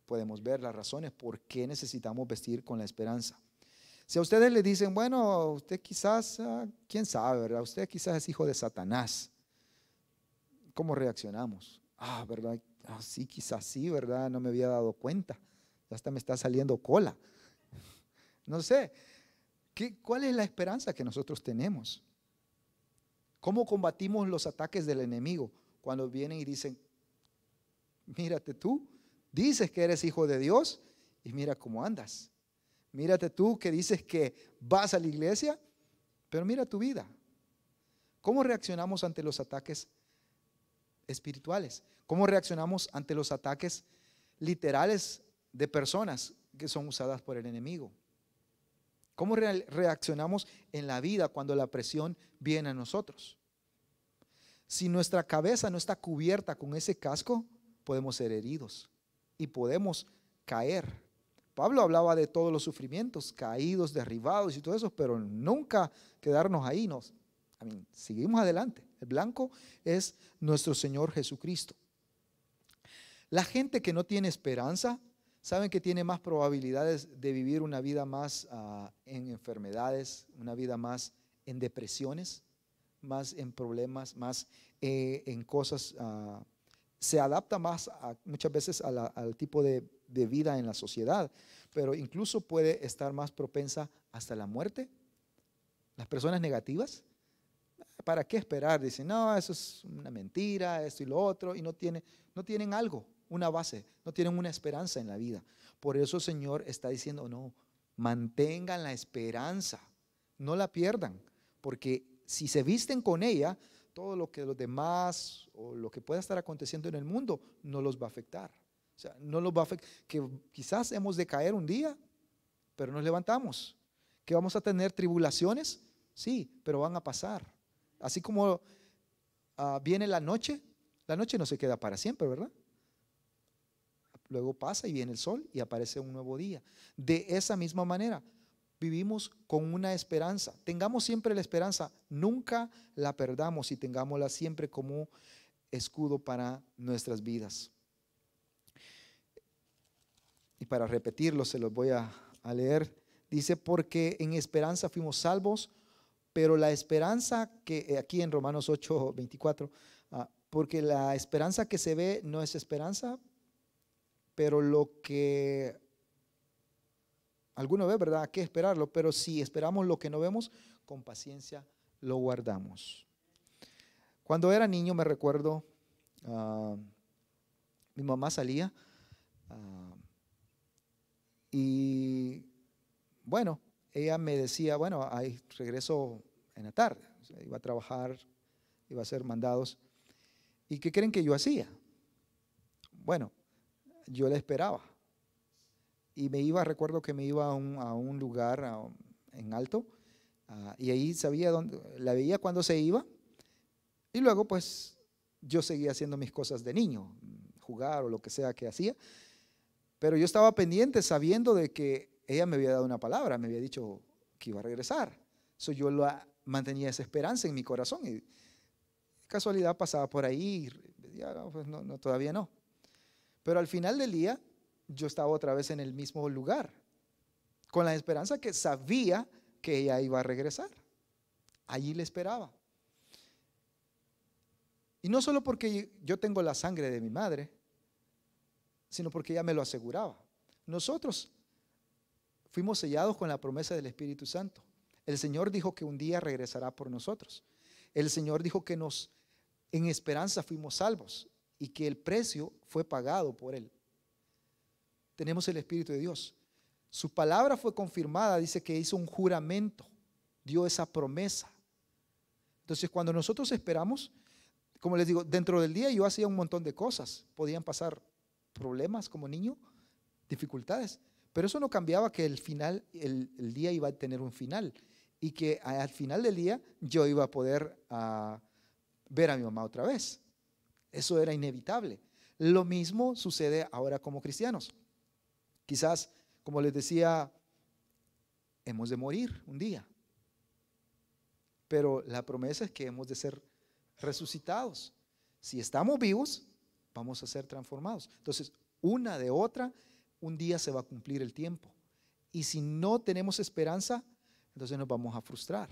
Podemos ver las razones por qué necesitamos vestir con la esperanza. Si a ustedes le dicen, bueno, usted quizás, ah, quién sabe, ¿verdad? Usted quizás es hijo de Satanás. ¿Cómo reaccionamos? Ah, ¿verdad? Ah, sí, quizás sí, ¿verdad? No me había dado cuenta. Ya hasta me está saliendo cola. No sé. ¿Cuál es la esperanza que nosotros tenemos? ¿Cómo combatimos los ataques del enemigo cuando vienen y dicen, mírate tú, dices que eres hijo de Dios y mira cómo andas? Mírate tú que dices que vas a la iglesia, pero mira tu vida. ¿Cómo reaccionamos ante los ataques espirituales. ¿Cómo reaccionamos ante los ataques literales de personas que son usadas por el enemigo? ¿Cómo reaccionamos en la vida cuando la presión viene a nosotros? Si nuestra cabeza no está cubierta con ese casco, podemos ser heridos y podemos caer. Pablo hablaba de todos los sufrimientos, caídos, derribados y todo eso, pero nunca quedarnos ahí. Nos, seguimos adelante el blanco, es nuestro Señor Jesucristo. La gente que no tiene esperanza, saben que tiene más probabilidades de vivir una vida más ah, en enfermedades, una vida más en depresiones, más en problemas, más eh, en cosas. Ah, se adapta más a, muchas veces al tipo de vida en la sociedad, pero incluso puede estar más propensa hasta la muerte. Las personas negativas ¿para qué esperar? Dicen, no, eso es una mentira, esto y lo otro, y no, no tienen algo, una base, no tienen una esperanza en la vida. Por eso el Señor está diciendo, no, mantengan la esperanza, no la pierdan, porque si se visten con ella, todo lo que los demás o lo que pueda estar aconteciendo en el mundo no los va a afectar. O sea, no los va a afectar, que quizás hemos de caer un día, pero nos levantamos. Que vamos a tener tribulaciones, sí, pero van a pasar. Así como ah, viene la noche, la noche no se queda para siempre, ¿verdad? Luego pasa y viene el sol y aparece un nuevo día. De esa misma manera, vivimos con una esperanza. Tengamos siempre la esperanza, nunca la perdamos y tengámosla siempre como escudo para nuestras vidas. Y para repetirlo, se los voy a leer. Dice, porque en esperanza fuimos salvos pero la esperanza que eh, aquí en Romanos 8, 24, ah, porque la esperanza que se ve no es esperanza, pero lo que alguno ve, ¿verdad? Hay que esperarlo, pero si esperamos lo que no vemos, con paciencia lo guardamos. Cuando era niño me recuerdo, ah, mi mamá salía ah, y bueno, ella me decía, bueno, ahí regreso en la tarde, iba a trabajar, iba a ser mandados. ¿Y qué creen que yo hacía? Bueno, yo la esperaba. Y me iba, recuerdo que me iba a un, lugar en alto, ah, y ahí sabía dónde, la veía cuando se iba, y luego pues yo seguía haciendo mis cosas de niño, jugar o lo que sea que hacía, pero yo estaba pendiente sabiendo de que ella me había dado una palabra, me había dicho que iba a regresar. So, yo mantenía esa esperanza en mi corazón. Y casualidad pasaba por ahí, ah, pues todavía no. Pero al final del día, yo estaba otra vez en el mismo lugar, con la esperanza que sabía que ella iba a regresar. Allí le esperaba. Y no solo porque yo tengo la sangre de mi madre, sino porque ella me lo aseguraba. Nosotros fuimos sellados con la promesa del Espíritu Santo. El Señor dijo que un día regresará por nosotros. El Señor dijo que nos en esperanza fuimos salvos y que el precio fue pagado por él. Tenemos el Espíritu de Dios. Su palabra fue confirmada, dice que hizo un juramento, dio esa promesa. Entonces, cuando nosotros esperamos, como les digo, dentro del día yo hacía un montón de cosas. Podían pasar problemas como niño, dificultades. Pero eso no cambiaba que el final, el, día iba a tener un final y que al final del día yo iba a poder ah, ver a mi mamá otra vez. Eso era inevitable. Lo mismo sucede ahora como cristianos. Quizás, como les decía, hemos de morir un día. Pero la promesa es que hemos de ser resucitados. Si estamos vivos, vamos a ser transformados. Entonces, una de otra un día se va a cumplir el tiempo. Y si no tenemos esperanza, entonces nos vamos a frustrar.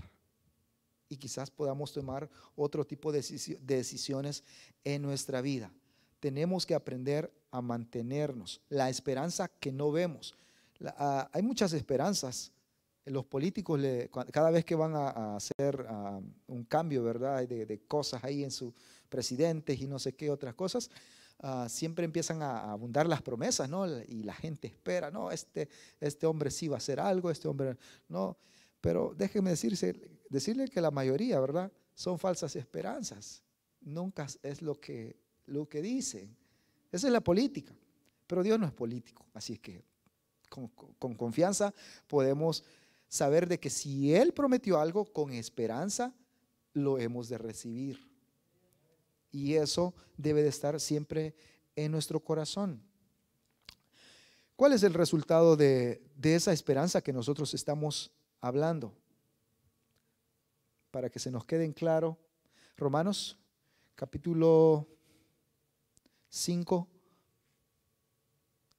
Y quizás podamos tomar otro tipo de decisiones en nuestra vida. Tenemos que aprender a mantenernos. La esperanza que no vemos. Ah, hay muchas esperanzas. Los políticos, cada vez que van a, hacer ah, un cambio, ¿verdad? De, de, cosas ahí en sus presidentes y no sé qué otras cosas, Ah, siempre empiezan a abundar las promesas, ¿no? Y la gente espera, no, este, este hombre sí va a hacer algo, este hombre no. Pero déjenme decirle que la mayoría, ¿verdad? Son falsas esperanzas. Nunca es lo que, lo que dicen. Esa es la política. Pero Dios no es político. Así es que con confianza podemos saber de que si Él prometió algo con esperanza, lo hemos de recibir. Y eso debe de estar siempre en nuestro corazón. ¿Cuál es el resultado de, esa esperanza que nosotros estamos hablando? Para que se nos queden claro, Romanos capítulo 5,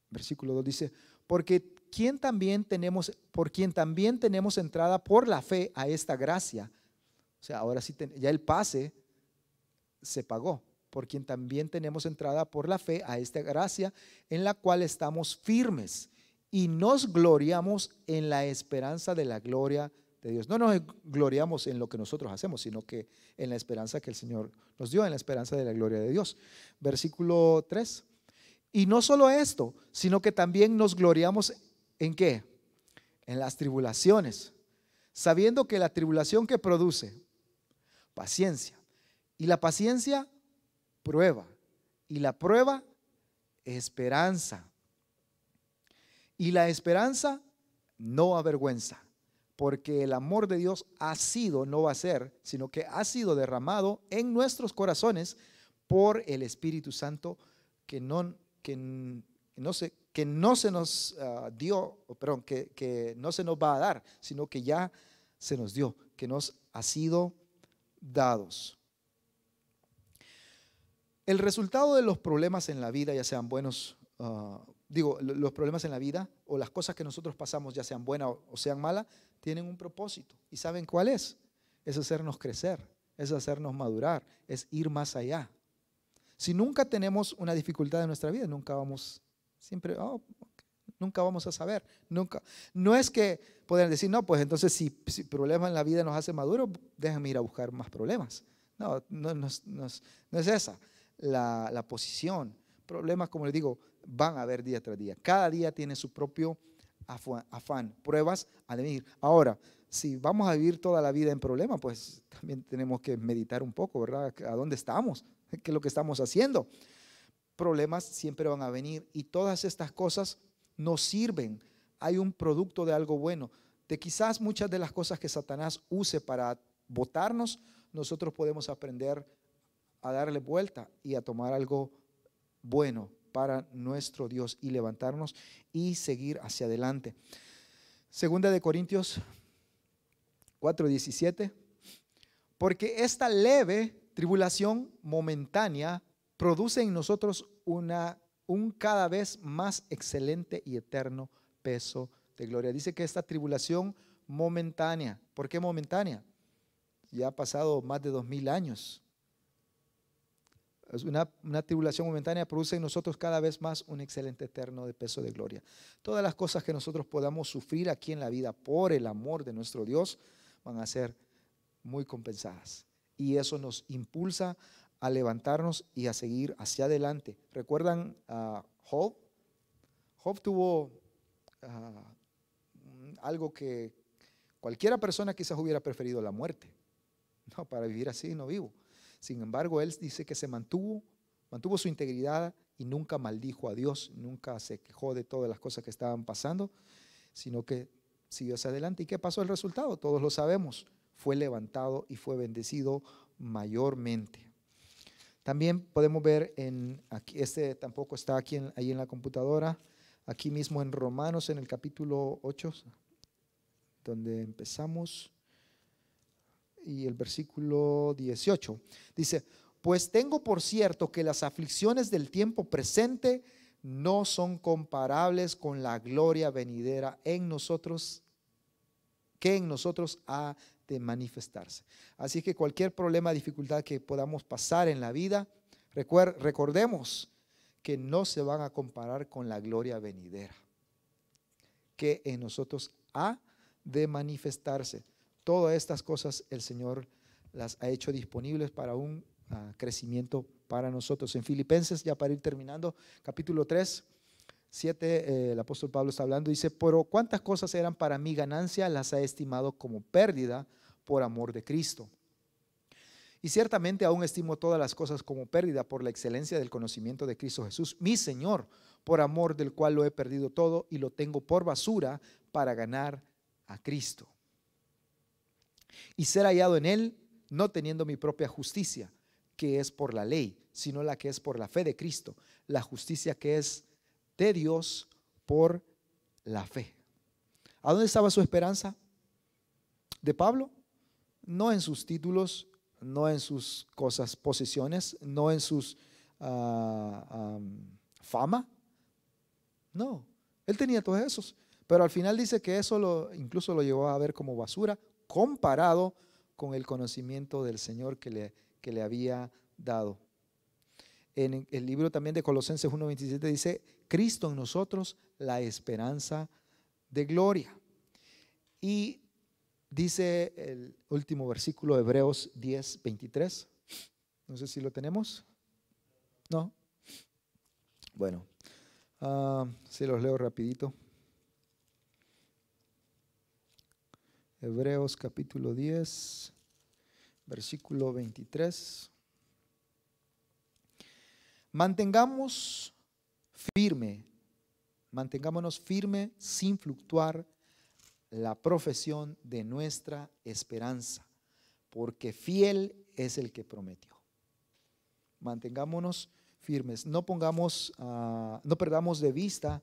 versículo 2 dice, porque quien también tenemos, por quien también tenemos entrada por la fe a esta gracia. O sea, ahora sí, ya el pase se pagó, por quien también tenemos entrada por la fe a esta gracia en la cual estamos firmes y nos gloriamos en la esperanza de la gloria de Dios. No nos gloriamos en lo que nosotros hacemos, sino que en la esperanza que el Señor nos dio, en la esperanza de la gloria de Dios. Versículo 3. Y no solo esto, sino que también nos gloriamos en qué? En las tribulaciones, sabiendo que la tribulación que produce paciencia y la paciencia, prueba. Y la prueba, esperanza. Y la esperanza no avergüenza, porque el amor de Dios ha sido, no va a ser, sino que ha sido derramado en nuestros corazones por el Espíritu Santo que no, no, se, que no se nos ah, dio, perdón, que, que no se nos va a dar, sino que ya se nos dio, que nos ha sido dados. El resultado de los problemas en la vida, ya sean buenos, ah, digo, los problemas en la vida o las cosas que nosotros pasamos, ya sean buenas o sean malas, tienen un propósito. ¿Y saben cuál es? Es hacernos crecer, es hacernos madurar, es ir más allá. Si nunca tenemos una dificultad en nuestra vida, nunca vamos, siempre, ah, nunca vamos a saber, nunca. No es que puedan decir, no, pues entonces si, problemas en la vida nos hace maduros, déjenme ir a buscar más problemas. No, no, no, no es esa la, posición. Problemas, como les digo, van a haber día tras día. Cada día tiene su propio afán, pruebas a venir. Ahora, si vamos a vivir toda la vida en problemas, pues también tenemos que meditar un poco, ¿verdad? ¿A dónde estamos? ¿Qué es lo que estamos haciendo? Problemas siempre van a venir y todas estas cosas nos sirven. Hay un producto de algo bueno. De quizás muchas de las cosas que Satanás use para botarnos, nosotros podemos aprender a darle vuelta y a tomar algo bueno para nuestro Dios y levantarnos y seguir hacia adelante. Segunda de Corintios 4:17, porque esta leve tribulación momentánea produce en nosotros una, un cada vez más excelente y eterno peso de gloria. Dice que esta tribulación momentánea, ¿por qué momentánea? Ya ha pasado más de dos mil años una, tribulación momentánea produce en nosotros cada vez más un excelente eterno de peso de gloria. Todas las cosas que nosotros podamos sufrir aquí en la vida por el amor de nuestro Dios van a ser muy compensadas. Y eso nos impulsa a levantarnos y a seguir hacia adelante. ¿Recuerdan a Job? Job tuvo ah, algo que cualquiera persona quizás hubiera preferido la muerte. No, para vivir así no vivo. Sin embargo, él dice que se mantuvo, mantuvo su integridad y nunca maldijo a Dios, nunca se quejó de todas las cosas que estaban pasando, sino que siguió hacia adelante. ¿Y qué pasó el resultado? Todos lo sabemos. Fue levantado y fue bendecido mayormente. También podemos ver en aquí, este tampoco está aquí ahí en la computadora, aquí mismo en Romanos en el capítulo 8, donde empezamos y el versículo 18. Dice, pues tengo por cierto que las aflicciones del tiempo presente no son comparables con la gloria venidera en nosotros, que en nosotros ha de manifestarse. Así que cualquier problema, dificultad que podamos pasar en la vida, recordemos que no se van a comparar con la gloria venidera, que en nosotros ha de manifestarse. Todas estas cosas el Señor las ha hecho disponibles para un ah, crecimiento para nosotros. En Filipenses, ya para ir terminando, capítulo 3, 7, eh, el apóstol Pablo está hablando, dice, pero cuántas cosas eran para mi ganancia, las ha estimado como pérdida por amor de Cristo. Y ciertamente aún estimo todas las cosas como pérdida por la excelencia del conocimiento de Cristo Jesús, mi Señor, por amor del cual lo he perdido todo y lo tengo por basura para ganar a Cristo y ser hallado en él, no teniendo mi propia justicia, que es por la ley, sino la que es por la fe de Cristo, la justicia que es de Dios por la fe. ¿A dónde estaba su esperanza? ¿De Pablo? No en sus títulos, no en sus cosas, posiciones, no en sus ah, fama. No, él tenía todos esos. Pero al final dice que eso lo, incluso lo llevó a ver como basura comparado con el conocimiento del Señor que le, le había dado. En el libro también de Colosenses 1.27 dice, Cristo en nosotros, la esperanza de gloria. Y dice el último versículo de Hebreos 10.23, no sé si lo tenemos. ¿No? Bueno, Si ah, se los leo rapidito. Hebreos capítulo 10, versículo 23. Mantengamos firme, mantengámonos firme sin fluctuar la profesión de nuestra esperanza, porque fiel es el que prometió. Mantengámonos firmes, no pongamos, ah, no perdamos de vista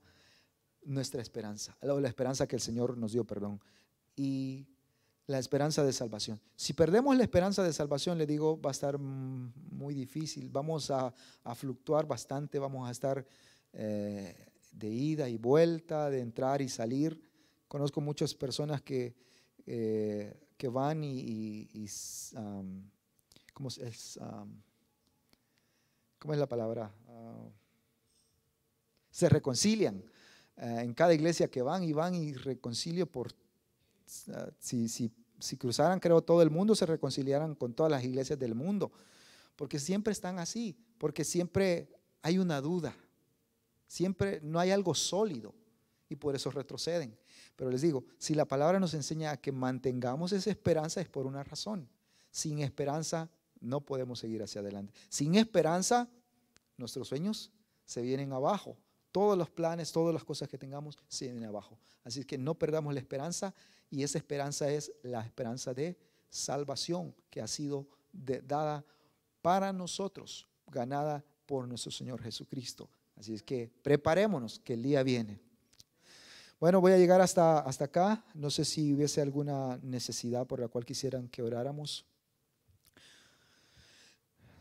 nuestra esperanza, la esperanza que el Señor nos dio, perdón, y la esperanza de salvación. Si perdemos la esperanza de salvación, le digo, va a estar mm, muy difícil, vamos a, fluctuar bastante, vamos a estar eh, de ida y vuelta, de entrar y salir. Conozco muchas personas que, eh, que van y, ¿cómo, es, es, la palabra? Ah, se reconcilian. Eh, en cada iglesia que van y van y reconcilio por si, si, si cruzaran, creo, todo el mundo, se reconciliaran con todas las iglesias del mundo. Porque siempre están así, porque siempre hay una duda, siempre no hay algo sólido y por eso retroceden. Pero les digo, si la palabra nos enseña a que mantengamos esa esperanza es por una razón. Sin esperanza no podemos seguir hacia adelante. Sin esperanza, nuestros sueños se vienen abajo. Todos los planes, todas las cosas que tengamos se abajo. Así que no perdamos la esperanza y esa esperanza es la esperanza de salvación que ha sido dada para nosotros, ganada por nuestro Señor Jesucristo. Así es que preparémonos que el día viene. Bueno, voy a llegar hasta, hasta acá. No sé si hubiese alguna necesidad por la cual quisieran que oráramos.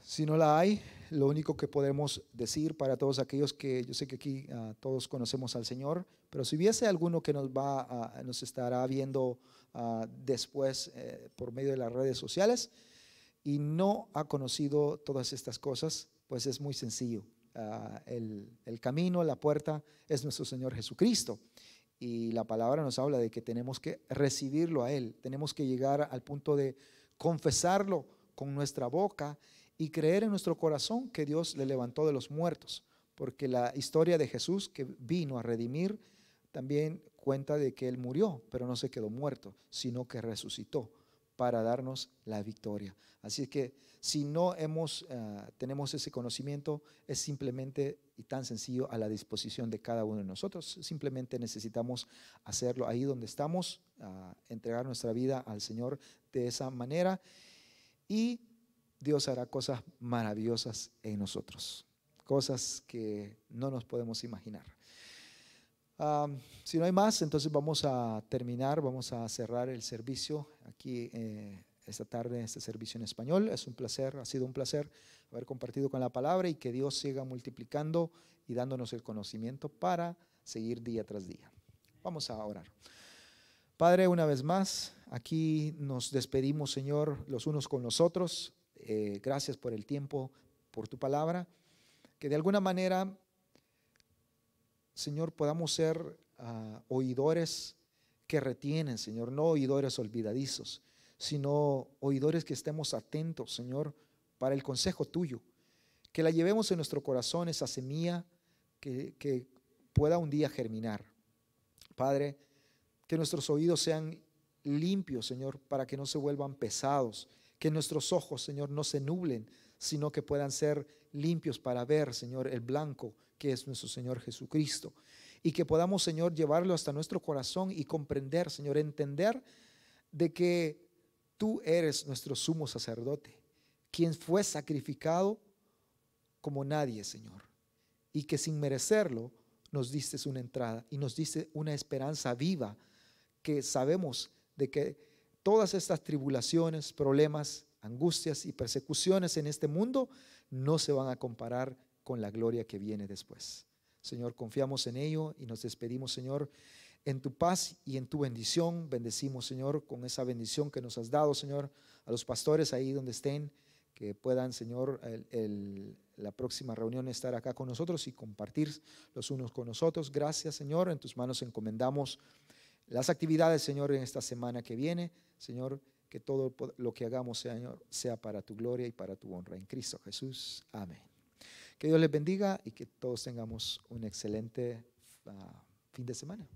Si no la hay, lo único que podemos decir para todos aquellos que yo sé que aquí ah, todos conocemos al Señor, pero si hubiese alguno que nos va nos estará viendo ah, después eh, por medio de las redes sociales y no ha conocido todas estas cosas, pues es muy sencillo. Ah, el, el camino, la puerta es nuestro Señor Jesucristo. Y la palabra nos habla de que tenemos que recibirlo a Él, tenemos que llegar al punto de confesarlo con nuestra boca y creer en nuestro corazón que Dios le levantó de los muertos, porque la historia de Jesús que vino a redimir también cuenta de que Él murió, pero no se quedó muerto, sino que resucitó para darnos la victoria. Así que si no hemos, eh, tenemos ese conocimiento, es simplemente y tan sencillo a la disposición de cada uno de nosotros. Simplemente necesitamos hacerlo ahí donde estamos, ah, entregar nuestra vida al Señor de esa manera y Dios hará cosas maravillosas en nosotros, cosas que no nos podemos imaginar. si no hay más, entonces vamos a terminar, vamos a cerrar el servicio aquí eh, esta tarde, este servicio en español. Es un placer, ha sido un placer haber compartido con la palabra y que Dios siga multiplicando y dándonos el conocimiento para seguir día tras día. Vamos a orar. Padre, una vez más, aquí nos despedimos, Señor, los unos con los otros eh, gracias por el tiempo, por tu palabra, que de alguna manera, Señor, podamos ser ah, oidores que retienen, Señor, no oidores olvidadizos, sino oidores que estemos atentos, Señor, para el consejo tuyo, que la llevemos en nuestro corazón esa semilla que, que pueda un día germinar. Padre, que nuestros oídos sean limpios, Señor, para que no se vuelvan pesados que nuestros ojos, Señor, no se nublen, sino que puedan ser limpios para ver, Señor, el blanco que es nuestro Señor Jesucristo. Y que podamos, Señor, llevarlo hasta nuestro corazón y comprender, Señor, entender de que tú eres nuestro sumo sacerdote, quien fue sacrificado como nadie, Señor, y que sin merecerlo nos diste una entrada y nos diste una esperanza viva que sabemos de que todas estas tribulaciones, problemas, angustias y persecuciones en este mundo no se van a comparar con la gloria que viene después. Señor, confiamos en ello y nos despedimos, Señor, en tu paz y en tu bendición. Bendecimos, Señor, con esa bendición que nos has dado, Señor, a los pastores ahí donde estén, que puedan, Señor, la próxima reunión estar acá con nosotros y compartir los unos con nosotros. Gracias, Señor, en tus manos encomendamos las actividades, Señor, en esta semana que viene. Señor, que todo lo que hagamos, Señor, sea para tu gloria y para tu honra. En Cristo Jesús. Amén. Que Dios les bendiga y que todos tengamos un excelente ah, fin de semana.